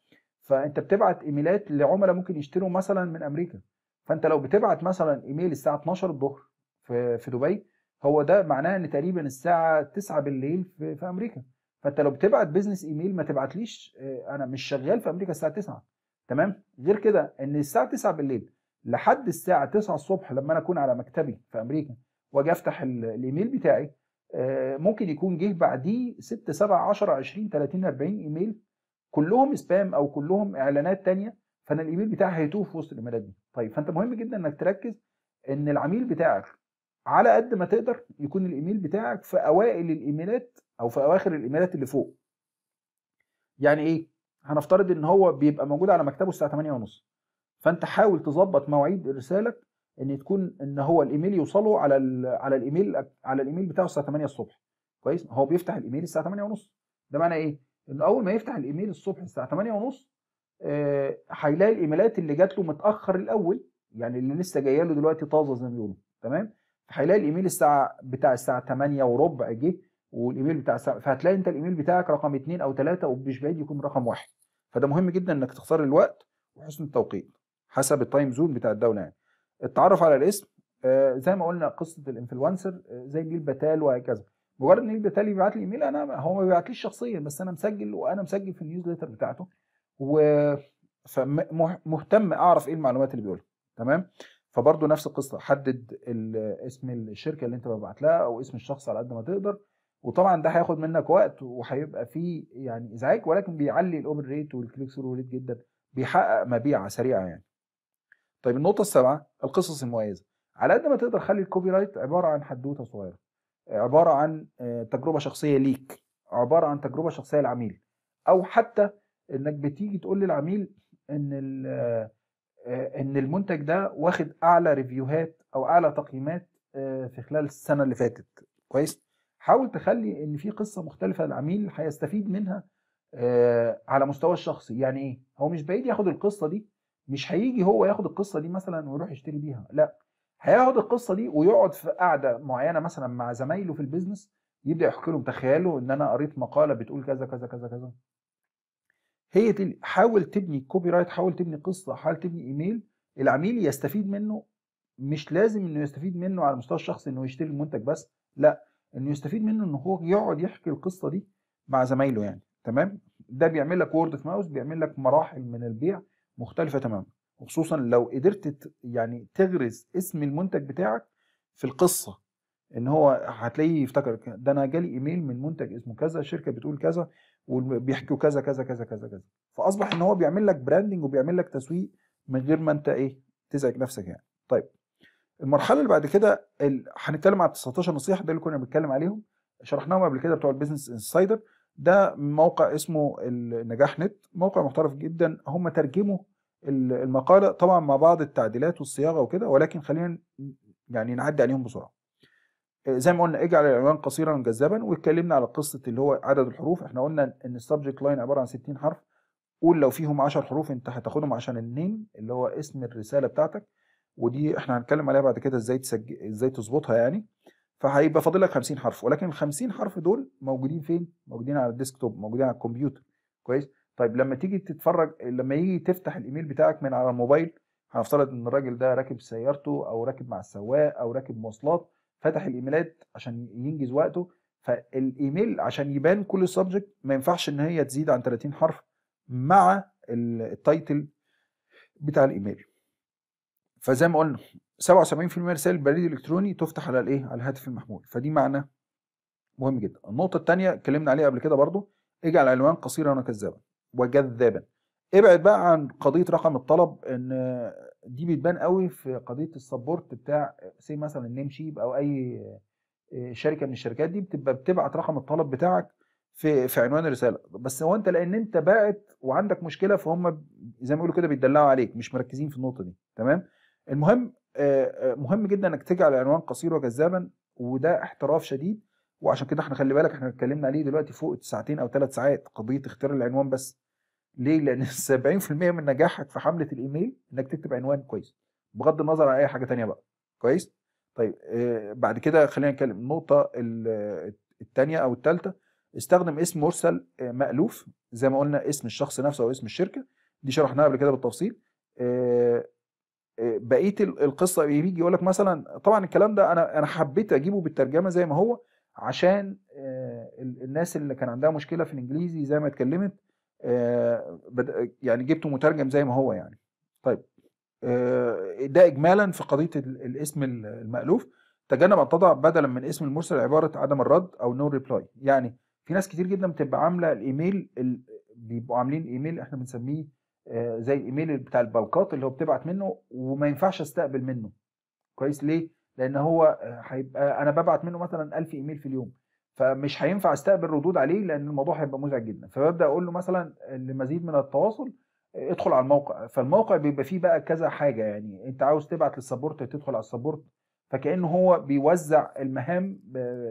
[SPEAKER 1] فانت بتبعت ايميلات لعملاء ممكن يشتروا مثلا من امريكا فانت لو بتبعت مثلا ايميل الساعه 12 الظهر في في دبي هو ده معناه ان تقريبا الساعه 9 بالليل في, في امريكا فانت لو بتبعت بزنس ايميل ما تبعتليش آه، انا مش شغال في امريكا الساعه 9 تمام غير كده ان الساعه 9 بالليل لحد الساعه 9 الصبح لما انا اكون على مكتبي في امريكا واجي افتح الايميل بتاعي آه، ممكن يكون جه بعديه 6 7 10 20 30 40 ايميل كلهم سبام او كلهم اعلانات تانية فانا الايميل بتاعي هيتوه في وسط الايميلات دي طيب فانت مهم جدا انك تركز ان العميل بتاعك على قد ما تقدر يكون الايميل بتاعك في اوائل الايميلات او في اواخر الايميلات اللي فوق يعني ايه هنفترض ان هو بيبقى موجود على مكتبه الساعه 8:30 فانت حاول تظبط مواعيد رسالك ان تكون ان هو الايميل يوصله على على الايميل على الايميل بتاعه الساعه 8 الصبح كويس هو بيفتح الايميل الساعه 8:30 ده معنى ايه ان اول ما يفتح الايميل الصبح الساعه 8:30 آه، هيلاقي آه الايميلات اللي جات له متاخر الاول يعني اللي لسه جايه له دلوقتي طازه زي ما بيقولوا تمام هيلاقي الايميل الساعه بتاع الساعه 8 وربع جه والايميل بتاع فهتلاقي انت الايميل بتاعك رقم اثنين او ثلاثه ومش بعيد يكون رقم واحد فده مهم جدا انك تختار الوقت وحسن التوقيت حسب التايم زون بتاع الدوله يعني التعرف على الاسم آه، زي ما قلنا قصه الانفلونسر آه، زي نيل بتال وهكذا مجرد ان نيل بتال يبعت لي ايميل انا هو ما بيبعتليش شخصيا بس انا مسجل وانا مسجل في النيوزليتر بتاعته و فمهتم اعرف ايه المعلومات اللي بيقولها تمام فبرضه نفس القصه حدد اسم الشركه اللي انت ببعت لها او اسم الشخص على قد ما تقدر وطبعا ده هياخد منك وقت وهيبقى فيه يعني ازعاج ولكن بيعلي الاوبن ريت والكليك ثرو ريت جدا بيحقق مبيعه سريعه يعني طيب النقطه السابعه القصص المميزه على قد ما تقدر خلي الكوبي رايت عباره عن حدوته صغيره عباره عن آه، تجربه شخصيه ليك عباره عن تجربه شخصيه للعميل او حتى انك بتيجي تقول للعميل ان آه، آه، ان المنتج ده واخد اعلى ريفيوهات او اعلى تقييمات في خلال السنه اللي فاتت كويس حاول تخلي ان في قصه مختلفه العميل هيستفيد منها آه، على مستوى الشخصي يعني ايه هو مش بعيد ياخد القصه دي مش هيجي هو ياخد القصه دي مثلا ويروح يشتري بيها لا هياخد القصه دي ويقعد في قعده معينه مثلا مع زمايله في البيزنس يبدا يحكي لهم تخيلوا ان انا قريت مقاله بتقول كذا كذا كذا كذا هي دي حاول تبني كوبي رايت حاول تبني قصه حاول تبني ايميل العميل يستفيد منه مش لازم انه يستفيد منه على المستوى الشخصي انه يشتري المنتج بس لا انه يستفيد منه ان هو يقعد يحكي القصه دي مع زمايله يعني تمام ده بيعمل لك وورد اوف ماوس بيعمل لك مراحل من البيع مختلفه تماما وخصوصا لو قدرت يعني تغرز اسم المنتج بتاعك في القصه ان هو هتلاقيه يفتكر ده انا جالي ايميل من منتج اسمه كذا الشركه بتقول كذا وبيحكوا كذا كذا كذا كذا كذا فاصبح ان هو بيعمل لك براندنج وبيعمل لك تسويق من غير ما انت ايه تزعج نفسك يعني طيب المرحله اللي بعد كده هنتكلم على 19 نصيحه ده اللي كنا بنتكلم عليهم شرحناهم قبل كده بتوع البيزنس انسايدر ده موقع اسمه النجاح نت موقع محترف جدا هم ترجموا المقاله طبعا مع بعض التعديلات والصياغه وكده ولكن خلينا يعني نعدي عليهم بسرعه زي ما قلنا اجعل العنوان قصيرا جذابا واتكلمنا على قصه اللي هو عدد الحروف احنا قلنا ان السبجكت لاين عباره عن 60 حرف قول لو فيهم 10 حروف انت هتاخدهم عشان النيم اللي هو اسم الرساله بتاعتك ودي احنا هنتكلم عليها بعد كده ازاي تسجل ازاي تظبطها يعني فهيبقى فاضل لك 50 حرف ولكن ال 50 حرف دول موجودين فين؟ موجودين على الديسكتوب موجودين على الكمبيوتر كويس؟ طيب لما تيجي تتفرج لما يجي تفتح الايميل بتاعك من على الموبايل هنفترض ان الراجل ده راكب سيارته او راكب مع السواق او راكب مواصلات فتح الايميلات عشان ينجز وقته فالايميل عشان يبان كل السبجكت ما ينفعش ان هي تزيد عن 30 حرف مع التايتل بتاع الايميل فزي ما قلنا 77% رسائل البريد الالكتروني تفتح على الايه على الهاتف المحمول فدي معنى مهم جدا النقطه الثانيه اتكلمنا عليها قبل كده برضو اجعل العنوان قصيرا وكذابا وجذابا ابعد بقى عن قضيه رقم الطلب ان دي بتبان قوي في قضيه السبورت بتاع سي مثلا النيم شيب او اي آه، شركه من الشركات دي بتبقى بتبعت رقم الطلب بتاعك في في عنوان الرساله بس هو انت لان انت باعت وعندك مشكله فهم زي ما بيقولوا كده بيدلعوا عليك مش مركزين في النقطه دي تمام المهم آه، آه، مهم جدا انك تجعل العنوان قصير وجذابا وده احتراف شديد وعشان كده احنا خلي بالك احنا اتكلمنا عليه دلوقتي فوق ساعتين او ثلاث ساعات قضيه اختيار العنوان بس ليه لان 70% *laughs* من نجاحك في حمله الايميل انك تكتب عنوان كويس بغض النظر عن اي حاجه تانية بقى كويس طيب آه، بعد كده خلينا نتكلم النقطه الثانيه او الثالثه استخدم اسم مرسل مألوف زي ما قلنا اسم الشخص نفسه او اسم الشركه دي شرحناها قبل كده بالتفصيل بقيه القصه بيجي يقول لك مثلا طبعا الكلام ده انا انا حبيت اجيبه بالترجمه زي ما هو عشان آه، الناس اللي كان عندها مشكله في الانجليزي زي ما اتكلمت آه، يعني جبته مترجم زي ما هو يعني طيب آه، ده اجمالا في قضيه الاسم المالوف تجنب ان تضع بدلا من اسم المرسل عباره عدم الرد او نو no ريبلاي يعني في ناس كتير جدا بتبقى عامله الايميل بيبقوا عاملين ايميل احنا بنسميه آه، زي الايميل بتاع البلقات اللي هو بتبعت منه وما ينفعش استقبل منه كويس ليه لان هو آه، هيبقى انا ببعت منه مثلا 1000 ايميل في اليوم فمش هينفع استقبل ردود عليه لان الموضوع هيبقى مزعج جدا فببدا اقول له مثلا لمزيد من التواصل آه، ادخل على الموقع فالموقع بيبقى فيه بقى كذا حاجه يعني انت عاوز تبعت للسبورت تدخل على السبورت فكانه هو بيوزع المهام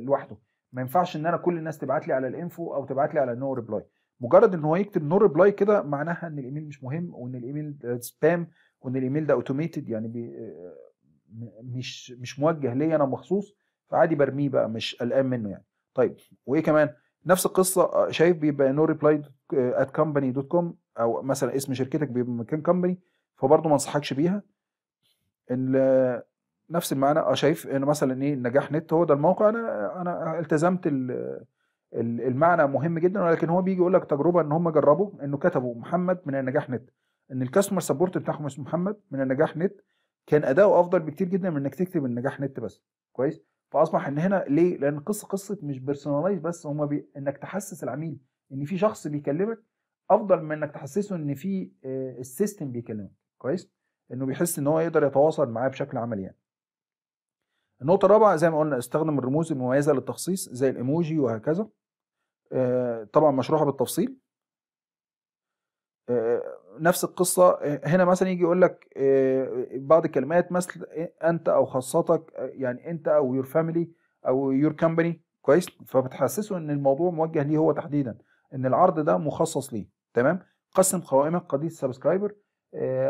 [SPEAKER 1] لوحده ما ينفعش ان انا كل الناس تبعت لي على الانفو او تبعت لي على النو ريبلاي مجرد ان هو يكتب نو ريبلاي كده معناها ان الايميل مش مهم وان الايميل سبام آه، وان الايميل ده اوتوميتد يعني بي آه، مش مش موجه ليا انا مخصوص فعادي برميه بقى مش قلقان منه يعني طيب وايه كمان نفس القصه آه، شايف بيبقى نو ريبلاي ات كومباني دوت كوم او مثلا اسم شركتك بيبقى مكان كومباني فبرضه ما انصحكش بيها ان نفس المعنى اه شايف ان مثلا ايه نجاح نت هو ده الموقع انا انا التزمت المعنى مهم جدا ولكن هو بيجي يقول لك تجربه ان هم جربوا انه كتبوا محمد من النجاح نت ان الكاستمر سبورت بتاعهم اسمه محمد من النجاح نت كان اداؤه افضل بكتير جدا من انك تكتب النجاح نت بس كويس فاصبح ان هنا ليه لان القصه قصه مش بيرسوناليز بس هم بي... انك تحسس العميل ان في شخص بيكلمك افضل من انك تحسسه ان في آه، السيستم بيكلمك كويس انه بيحس ان هو يقدر يتواصل معاه بشكل عملي يعني النقطه الرابعه زي ما قلنا استخدم الرموز المميزه للتخصيص زي الايموجي وهكذا آه، طبعا مشروحه بالتفصيل آه، نفس القصة آه، هنا مثلا يجي يقول لك بعض الكلمات مثل أنت أو خاصتك يعني أنت أو يور فاميلي أو يور كمباني كويس فبتحسسه إن الموضوع موجه ليه هو تحديدا إن العرض ده مخصص ليه تمام قسم قوائمك قضية السبسكرايبر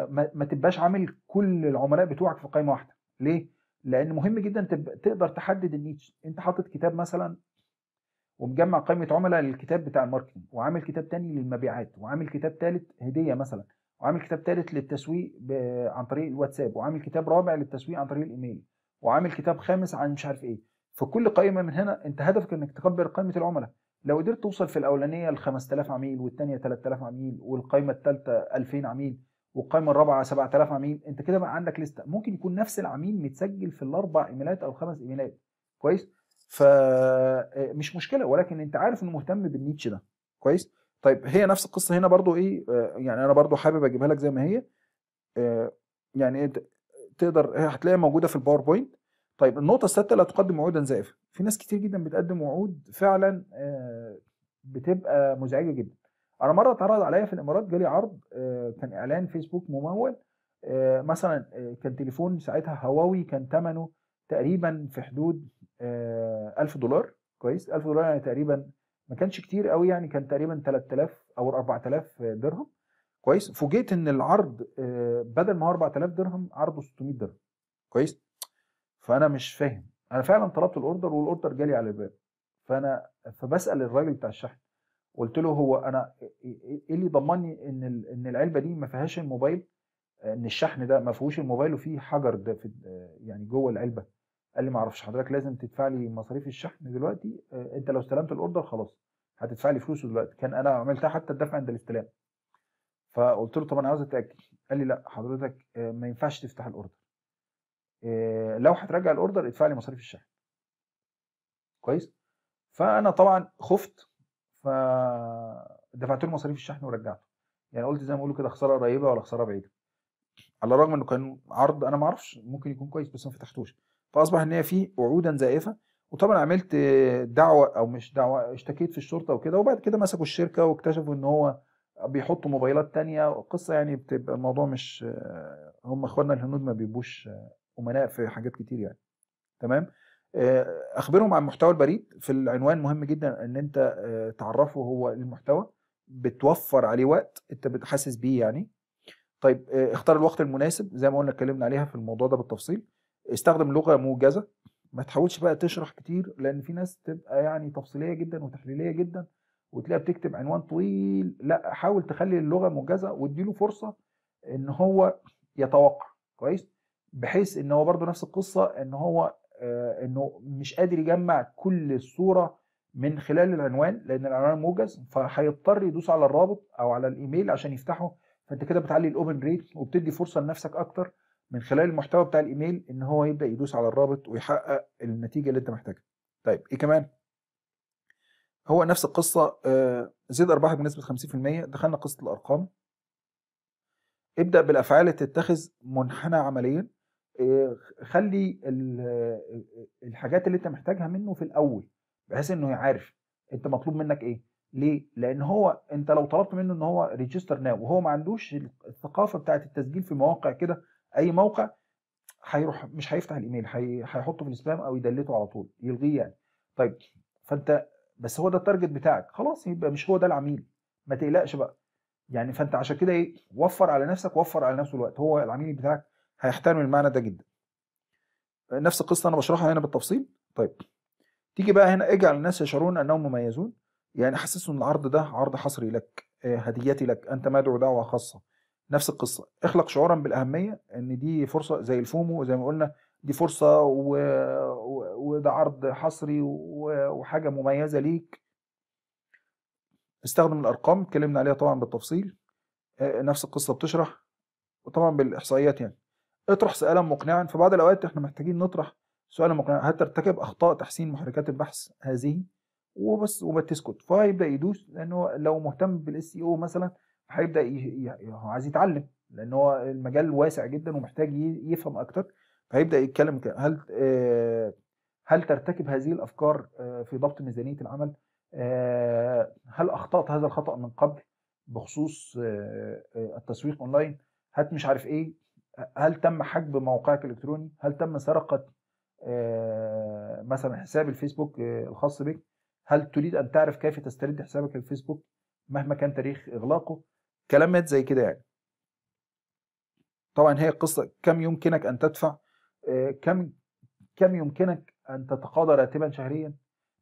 [SPEAKER 1] ما تبقاش عامل كل العملاء بتوعك في قائمة واحدة ليه؟ لأن مهم جدا تقدر تحدد النيتش أنت حاطط كتاب مثلا ومجمع قائمه عملاء للكتاب بتاع الماركتنج وعامل كتاب تاني للمبيعات وعامل كتاب تالت هديه مثلا وعامل كتاب تالت للتسويق عن طريق الواتساب وعامل كتاب رابع للتسويق عن طريق الايميل وعامل كتاب خامس عن مش عارف ايه فكل قائمه من هنا انت هدفك انك تكبر قائمه العملاء لو قدرت توصل في الاولانيه ل 5000 عميل والثانيه 3000 عميل والقائمه الثالثه 2000 عميل والقائمه الرابعه 7000 عميل انت كده بقى عندك لسته ممكن يكون نفس العميل متسجل في الاربع ايميلات او الخمس ايميلات كويس فمش آه، مشكله ولكن انت عارف انه مهتم بالنيتش ده كويس طيب هي نفس القصه هنا برضو ايه آه، يعني انا برضو حابب اجيبها لك زي ما هي آه، يعني انت تقدر هتلاقيها موجوده في الباوربوينت طيب النقطه السادسه لا تقدم وعودا زائفه في ناس كتير جدا بتقدم وعود فعلا بتبقى مزعجه جدا انا مره اتعرض عليا في الامارات جالي عرض كان اعلان فيسبوك ممول مثلا كان تليفون ساعتها هواوي كان ثمنه تقريبا في حدود 1000 آه، دولار كويس 1000 دولار يعني تقريبا ما كانش كتير قوي يعني كان تقريبا 3000 او 4000 درهم كويس فوجئت ان العرض آه، بدل ما هو 4000 درهم عرضه 600 درهم كويس فانا مش فاهم انا فعلا طلبت الاوردر والاوردر جالي على الباب فانا فبسال الراجل بتاع الشحن قلت له هو انا ايه, إيه،, إيه،, إيه اللي ضمني ان ان العلبه دي ما فيهاش الموبايل آه، ان الشحن ده ما فيهوش الموبايل وفيه حجر ده في يعني جوه العلبه قال لي ما اعرفش حضرتك لازم تدفع لي مصاريف الشحن دلوقتي آه، انت لو استلمت الاوردر خلاص هتدفع لي فلوسه دلوقتي كان انا عملتها حتى الدفع عند الاستلام فقلت له طب انا عاوز اتاكد قال لي لا حضرتك آه، ما ينفعش تفتح الاوردر آه، لو هترجع الاوردر ادفع لي مصاريف الشحن كويس فانا طبعا خفت فدفعت له مصاريف الشحن ورجعته يعني قلت زي ما بيقولوا كده خساره قريبه ولا خساره بعيده على الرغم انه كان عرض انا ما اعرفش ممكن يكون كويس بس ما فتحتوش فاصبح ان هي في وعودا زائفه وطبعا عملت دعوه او مش دعوه اشتكيت في الشرطه وكده وبعد كده مسكوا الشركه واكتشفوا ان هو بيحطوا موبايلات تانية قصة يعني بتبقى الموضوع مش هم اخواننا الهنود ما بيبقوش امناء في حاجات كتير يعني تمام اخبرهم عن محتوى البريد في العنوان مهم جدا ان انت تعرفه هو المحتوى بتوفر عليه وقت انت بتحسس بيه يعني طيب اختار الوقت المناسب زي ما قلنا اتكلمنا عليها في الموضوع ده بالتفصيل استخدم لغه موجزه ما تحاولش بقى تشرح كتير لان في ناس تبقى يعني تفصيليه جدا وتحليليه جدا وتلاقيها بتكتب عنوان طويل لا حاول تخلي اللغه موجزه واديله فرصه ان هو يتوقع كويس بحيث ان هو برده نفس القصه ان هو آه، انه مش قادر يجمع كل الصوره من خلال العنوان لان العنوان موجز فهيضطر يدوس على الرابط او على الايميل عشان يفتحه فانت كده بتعلي الاوبن ريت وبتدي فرصه لنفسك اكتر من خلال المحتوى بتاع الايميل ان هو يبدا يدوس على الرابط ويحقق النتيجه اللي انت محتاجها طيب ايه كمان هو نفس القصه آه، زيد ارباحك بنسبه 50% دخلنا قصه الارقام ابدا بالافعال اللي تتخذ منحنى عمليا آه، خلي آه، الحاجات اللي انت محتاجها منه في الاول بحيث انه يعرف انت مطلوب منك ايه ليه لان هو انت لو طلبت منه ان هو ريجستر ناو وهو ما عندوش الثقافه بتاعه التسجيل في مواقع كده اي موقع هيروح مش هيفتح الايميل هيحطه في السبام او يدلته على طول يلغيه يعني طيب فانت بس هو ده التارجت بتاعك خلاص يبقى مش هو ده العميل ما تقلقش بقى يعني فانت عشان كده ايه وفر على نفسك وفر على نفسه الوقت هو العميل بتاعك هيحترم المعنى ده جدا نفس القصه انا بشرحها هنا بالتفصيل طيب تيجي بقى هنا اجعل الناس يشعرون انهم مميزون يعني حسسهم ان العرض ده عرض حصري لك آه، هديتي لك انت مدعو دعوه خاصه نفس القصه اخلق شعورا بالاهميه ان دي فرصه زي الفومو زي ما قلنا دي فرصه و... و... وده عرض حصري و... وحاجه مميزه ليك استخدم الارقام اتكلمنا عليها طبعا بالتفصيل نفس القصه بتشرح وطبعا بالاحصائيات يعني اطرح سؤالا مقنعا في بعض الاوقات احنا محتاجين نطرح سؤالا مقنعا ترتكب اخطاء تحسين محركات البحث هذه وبس وبتسكت فيبدأ فهيبدا يدوس لانه لو مهتم بالاس او e مثلا هيبدا هو عايز يتعلم لان هو المجال واسع جدا ومحتاج يفهم اكتر فهيبدا يتكلم هل آه، هل ترتكب هذه الافكار آه، في ضبط ميزانيه العمل آه، هل اخطات هذا الخطا من قبل بخصوص التسويق اونلاين هات مش عارف ايه هل تم حجب موقعك الالكتروني هل تم سرقه مثلا حساب الفيسبوك الخاص بك هل تريد ان تعرف كيف تسترد حسابك الفيسبوك مهما كان تاريخ اغلاقه كلامات زي كده يعني طبعا هي قصة كم يمكنك أن تدفع آه، كم كم يمكنك أن تتقاضى راتبا شهريا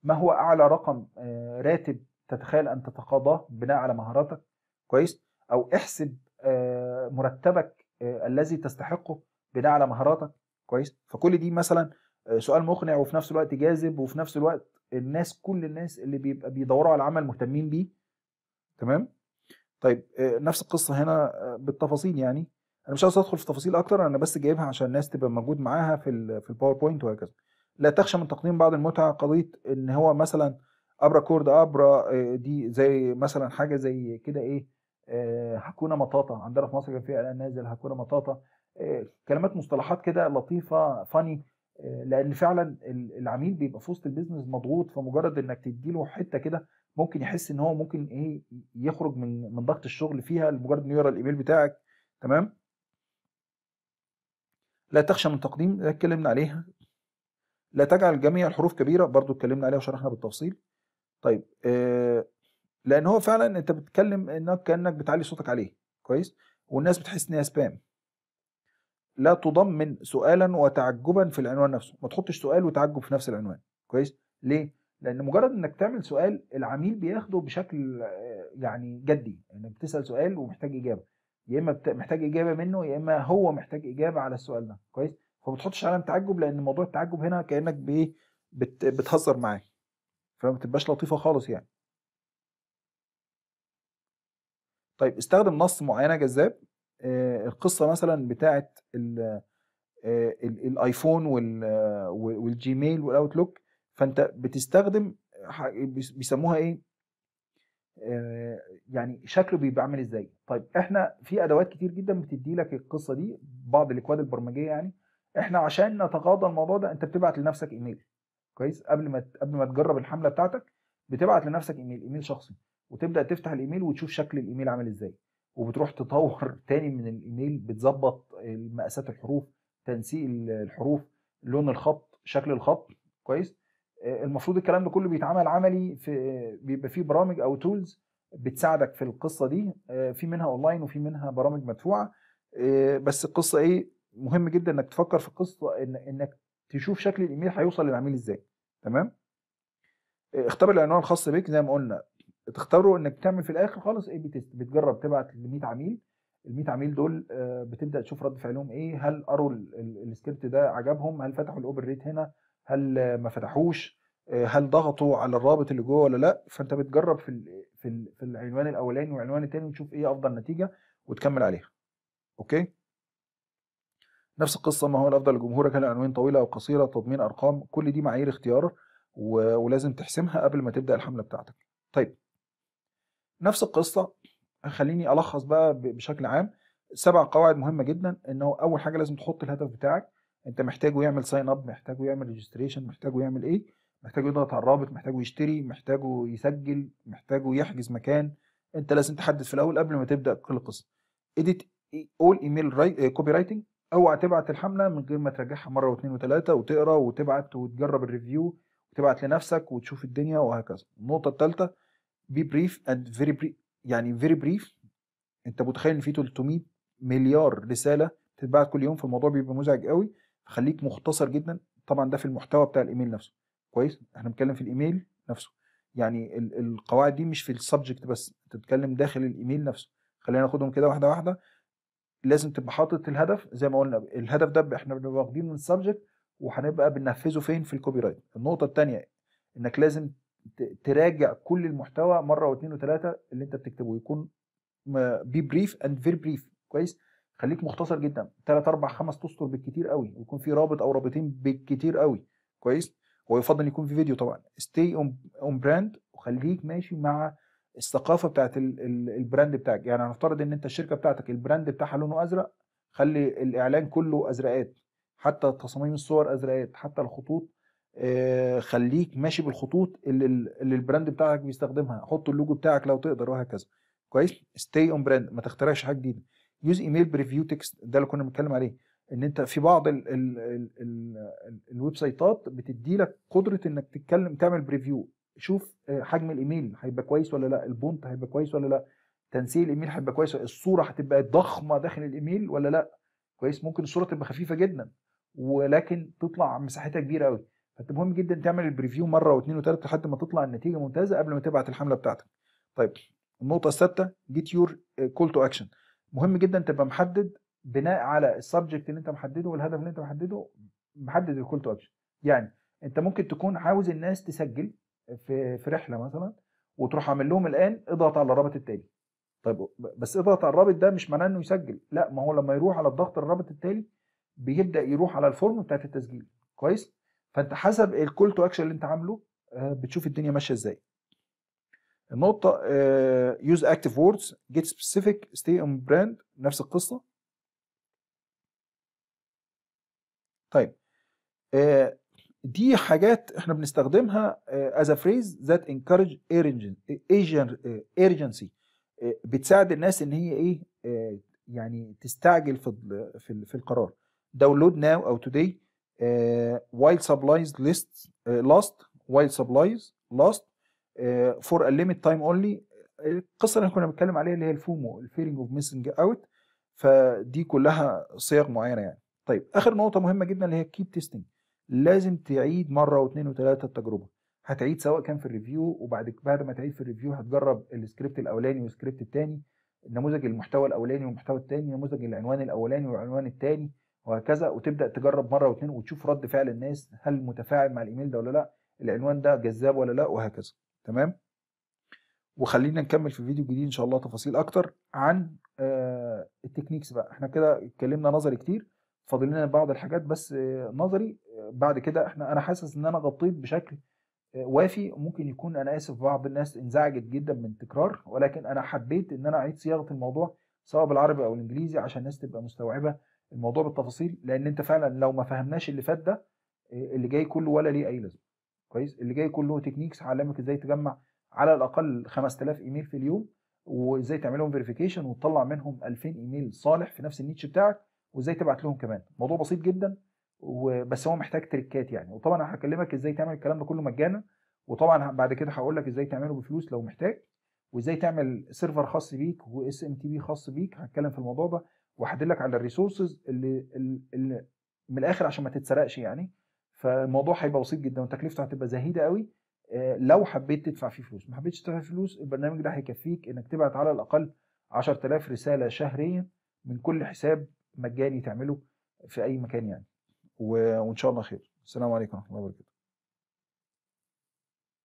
[SPEAKER 1] ما هو أعلى رقم آه، راتب تتخيل أن تتقاضاه بناء على مهاراتك كويس أو احسب آه، مرتبك الذي تستحقه بناء على مهاراتك كويس فكل دي مثلا سؤال مقنع وفي نفس الوقت جاذب وفي نفس الوقت الناس كل الناس اللي بيبقى بيدوروا على العمل مهتمين بيه تمام طيب آه، نفس القصه هنا آه، بالتفاصيل يعني انا مش عايز ادخل في تفاصيل اكتر انا بس جايبها عشان الناس تبقى موجود معاها في في الباوربوينت وهكذا لا تخشى من تقديم بعض المتعه قضيه ان هو مثلا ابرا كورد ابرا آه، دي زي مثلا حاجه زي كده ايه هكونا مطاطة عندنا في مصر كان في نازل هكونا مطاطة كلمات مصطلحات كده لطيفه فاني لان فعلا العميل بيبقى في وسط البيزنس مضغوط فمجرد انك تديله حته كده ممكن يحس ان هو ممكن ايه يخرج من من ضغط الشغل فيها لمجرد انه يقرا الايميل بتاعك تمام لا تخشى من تقديم ده اتكلمنا عليها لا تجعل جميع الحروف كبيره برضو اتكلمنا عليها وشرحنا بالتفصيل طيب آه لان هو فعلا انت بتتكلم انك كانك بتعلي صوتك عليه كويس والناس بتحس ان هي سبام لا تضمن سؤالا وتعجبا في العنوان نفسه ما تحطش سؤال وتعجب في نفس العنوان كويس ليه لان مجرد انك تعمل سؤال العميل بياخده بشكل يعني جدي انك يعني بتسال سؤال ومحتاج اجابه يا اما محتاج اجابه منه يا اما هو محتاج اجابه على السؤال ده كويس فما تحطش علامه تعجب لان موضوع التعجب هنا كانك بايه بت... بتهزر معاه فما بتبقاش لطيفه خالص يعني طيب استخدم نص معينه جذاب آه القصه مثلا بتاعه آه، الايفون والجيميل والاوتلوك فانت بتستخدم بيسموها ايه يعني شكله بيبقى عامل ازاي طيب احنا في ادوات كتير جدا بتدي لك القصه دي بعض الاكواد البرمجيه يعني احنا عشان نتغاضى الموضوع ده انت بتبعت لنفسك ايميل كويس قبل ما قبل ما تجرب الحمله بتاعتك بتبعت لنفسك ايميل ايميل شخصي وتبدا تفتح الايميل وتشوف شكل الايميل عامل ازاي وبتروح تطور *laughs* تاني من الايميل بتظبط مقاسات الحروف تنسيق الحروف لون الخط شكل الخط كويس آه، المفروض الكلام ده كله بيتعمل عملي في آه، بيبقى فيه برامج او تولز بتساعدك في القصه دي آه، في منها اونلاين وفي منها برامج مدفوعه بس القصه ايه مهم جدا انك تفكر في القصه إن انك تشوف شكل الايميل هيوصل للعميل ازاي تمام اختار العنوان الخاص بيك زي ما قلنا تختاره انك تعمل في الاخر خالص اي بي تيست بتجرب تبعت ل 100 عميل ال 100 عميل دول بتبدا تشوف رد فعلهم ايه هل قروا السكريبت ده عجبهم هل فتحوا الاوبن ريت هنا هل ما فتحوش آه، هل ضغطوا على الرابط اللي جوه ولا لا فانت بتجرب في في, في العنوان الاولاني والعنوان الثاني وتشوف ايه افضل نتيجه وتكمل عليها اوكي نفس القصه ما هو الافضل لجمهورك هل عنوان طويله او قصيره تضمين ارقام كل دي معايير اختيار ولازم تحسمها قبل ما تبدا الحمله بتاعتك طيب نفس القصه خليني الخص بقى بشكل عام سبع قواعد مهمه جدا انه اول حاجه لازم تحط الهدف بتاعك انت محتاجه يعمل ساين اب محتاجه يعمل ريجستريشن محتاجه يعمل ايه محتاجه يضغط على الرابط محتاجه يشتري محتاجه يسجل محتاجه يحجز مكان انت لازم تحدد في الاول قبل ما تبدا كل قصه اديت اول ايميل كوبي رايتنج اوعى تبعت الحمله من غير ما ترجعها مره واثنين وثلاثه وتقرا وتبعت وتجرب الريفيو وتبعت لنفسك وتشوف الدنيا وهكذا النقطه الثالثه بي بريف اند فيري يعني فيري بريف انت متخيل ان في 300 مليار رساله بتتبعت كل يوم فالموضوع بيبقى مزعج قوي خليك مختصر جدا طبعا ده في المحتوى بتاع الايميل نفسه كويس احنا بنتكلم في الايميل نفسه يعني القواعد دي مش في السبجكت بس انت بتتكلم داخل الايميل نفسه خلينا ناخدهم كده واحده واحده لازم تبقى حاطط الهدف زي ما قلنا الهدف ده احنا بنبقى واخدينه من السبجكت وهنبقى بننفذه فين في الكوبي رايت النقطه الثانيه انك لازم تراجع كل المحتوى مره واثنين وثلاثه اللي انت بتكتبه يكون بي بريف اند فير بريف كويس خليك مختصر جدا ثلاث اربع خمس اسطر بالكتير قوي ويكون في رابط او رابطين بالكتير قوي كويس ويفضل يكون في فيديو طبعا ستي اون براند وخليك ماشي مع الثقافه بتاعت البراند بتاعك يعني هنفترض ان انت الشركه بتاعتك البراند بتاعها لونه ازرق خلي الاعلان كله ازرقات حتى تصاميم الصور ازرقات حتى الخطوط آه، خليك ماشي بالخطوط اللي, اللي البراند بتاعك بيستخدمها حط اللوجو بتاعك لو تقدر وهكذا كويس ستي اون براند ما تخترعش حاجه جديده يوز ايميل بريفيو تكست ده اللي كنا بنتكلم عليه ان انت في بعض الويب سايتات بتدي لك قدره انك تتكلم تعمل بريفيو شوف آه، حجم الايميل هيبقى كويس ولا لا البونت هيبقى كويس ولا لا تنسيق الايميل هيبقى كويس الصوره هتبقى ضخمه داخل الايميل ولا لا كويس ممكن الصوره تبقى خفيفه جدا ولكن تطلع مساحتها كبيره قوي فانت مهم جدا تعمل البريفيو مره واثنين وثلاثه لحد ما تطلع النتيجه ممتازه قبل ما تبعت الحمله بتاعتك طيب النقطه السادسه جيت يور كول تو اكشن مهم جدا تبقى محدد بناء على السبجكت اللي انت محدده والهدف اللي انت محدده محدد الكول تو اكشن يعني انت ممكن تكون عاوز الناس تسجل في في رحله مثلا وتروح عامل لهم الان اضغط على الرابط التالي طيب بس اضغط على الرابط ده مش معناه انه يسجل لا ما هو لما يروح على الضغط الرابط التالي بيبدا يروح على الفورم بتاعت التسجيل كويس فانت حسب الكول تو اكشن اللي انت عامله آه، بتشوف الدنيا ماشيه ازاي النقطة يوز اكتف ووردز جيت سبيسيفيك ستي اون براند نفس القصة طيب آه، دي حاجات احنا بنستخدمها از ا فريز ذات انكارج ايرجنسي بتساعد الناس ان هي ايه آه، يعني تستعجل في في, في القرار داونلود ناو او توداي وايل سبلايز ليست لاست وايل سبلايز لاست فور ا ليميت تايم اونلي القصه اللي كنا بنتكلم عليها اللي هي الفومو الفيرنج اوف ميسنج اوت فدي كلها صيغ معينه يعني طيب اخر نقطه مهمه جدا اللي هي الكيب تيستنج لازم تعيد مره واثنين وثلاثه التجربه هتعيد سواء كان في الريفيو وبعد بعد ما تعيد في الريفيو هتجرب السكريبت الاولاني والسكريبت الثاني نموذج المحتوى الاولاني والمحتوى الثاني نموذج العنوان الاولاني والعنوان الثاني وهكذا وتبدا تجرب مره واثنين وتشوف رد فعل الناس هل متفاعل مع الايميل ده ولا لا العنوان ده جذاب ولا لا وهكذا تمام وخلينا نكمل في فيديو جديد ان شاء الله تفاصيل اكتر عن آه، التكنيكس بقى احنا كده اتكلمنا نظري كتير فاضل لنا بعض الحاجات بس آه، نظري بعد كده احنا انا حاسس ان انا غطيت بشكل آه، وافي ممكن يكون انا اسف بعض الناس انزعجت جدا من تكرار ولكن انا حبيت ان انا اعيد صياغه الموضوع سواء بالعربي او الانجليزي عشان الناس تبقى مستوعبه الموضوع بالتفاصيل لان انت فعلا لو ما فهمناش اللي فات ده اللي جاي كله ولا ليه اي لازمه كويس اللي جاي كله تكنيكس هعلمك ازاي تجمع على الاقل 5000 ايميل في اليوم وازاي تعملهم فيريفيكيشن وتطلع منهم 2000 ايميل صالح في نفس النيتش بتاعك وازاي تبعت لهم كمان موضوع بسيط جدا وبس هو محتاج تريكات يعني وطبعا هكلمك ازاي تعمل الكلام ده كله مجانا وطبعا بعد كده هقول لك ازاي تعمله بفلوس لو محتاج وازاي تعمل سيرفر خاص بيك واس ام تي بي خاص بيك هتكلم في الموضوع ده وهدلك على الريسورسز اللي, اللي, اللي من الاخر عشان ما تتسرقش يعني فالموضوع هيبقى بسيط جدا وتكلفته هتبقى زهيده قوي آه، لو حبيت تدفع فيه فلوس ما حبيتش تدفع فلوس البرنامج ده هيكفيك انك تبعت على الاقل 10000 رساله شهريا من كل حساب مجاني تعمله في اي مكان يعني وان شاء الله خير السلام عليكم ورحمه الله وبركاته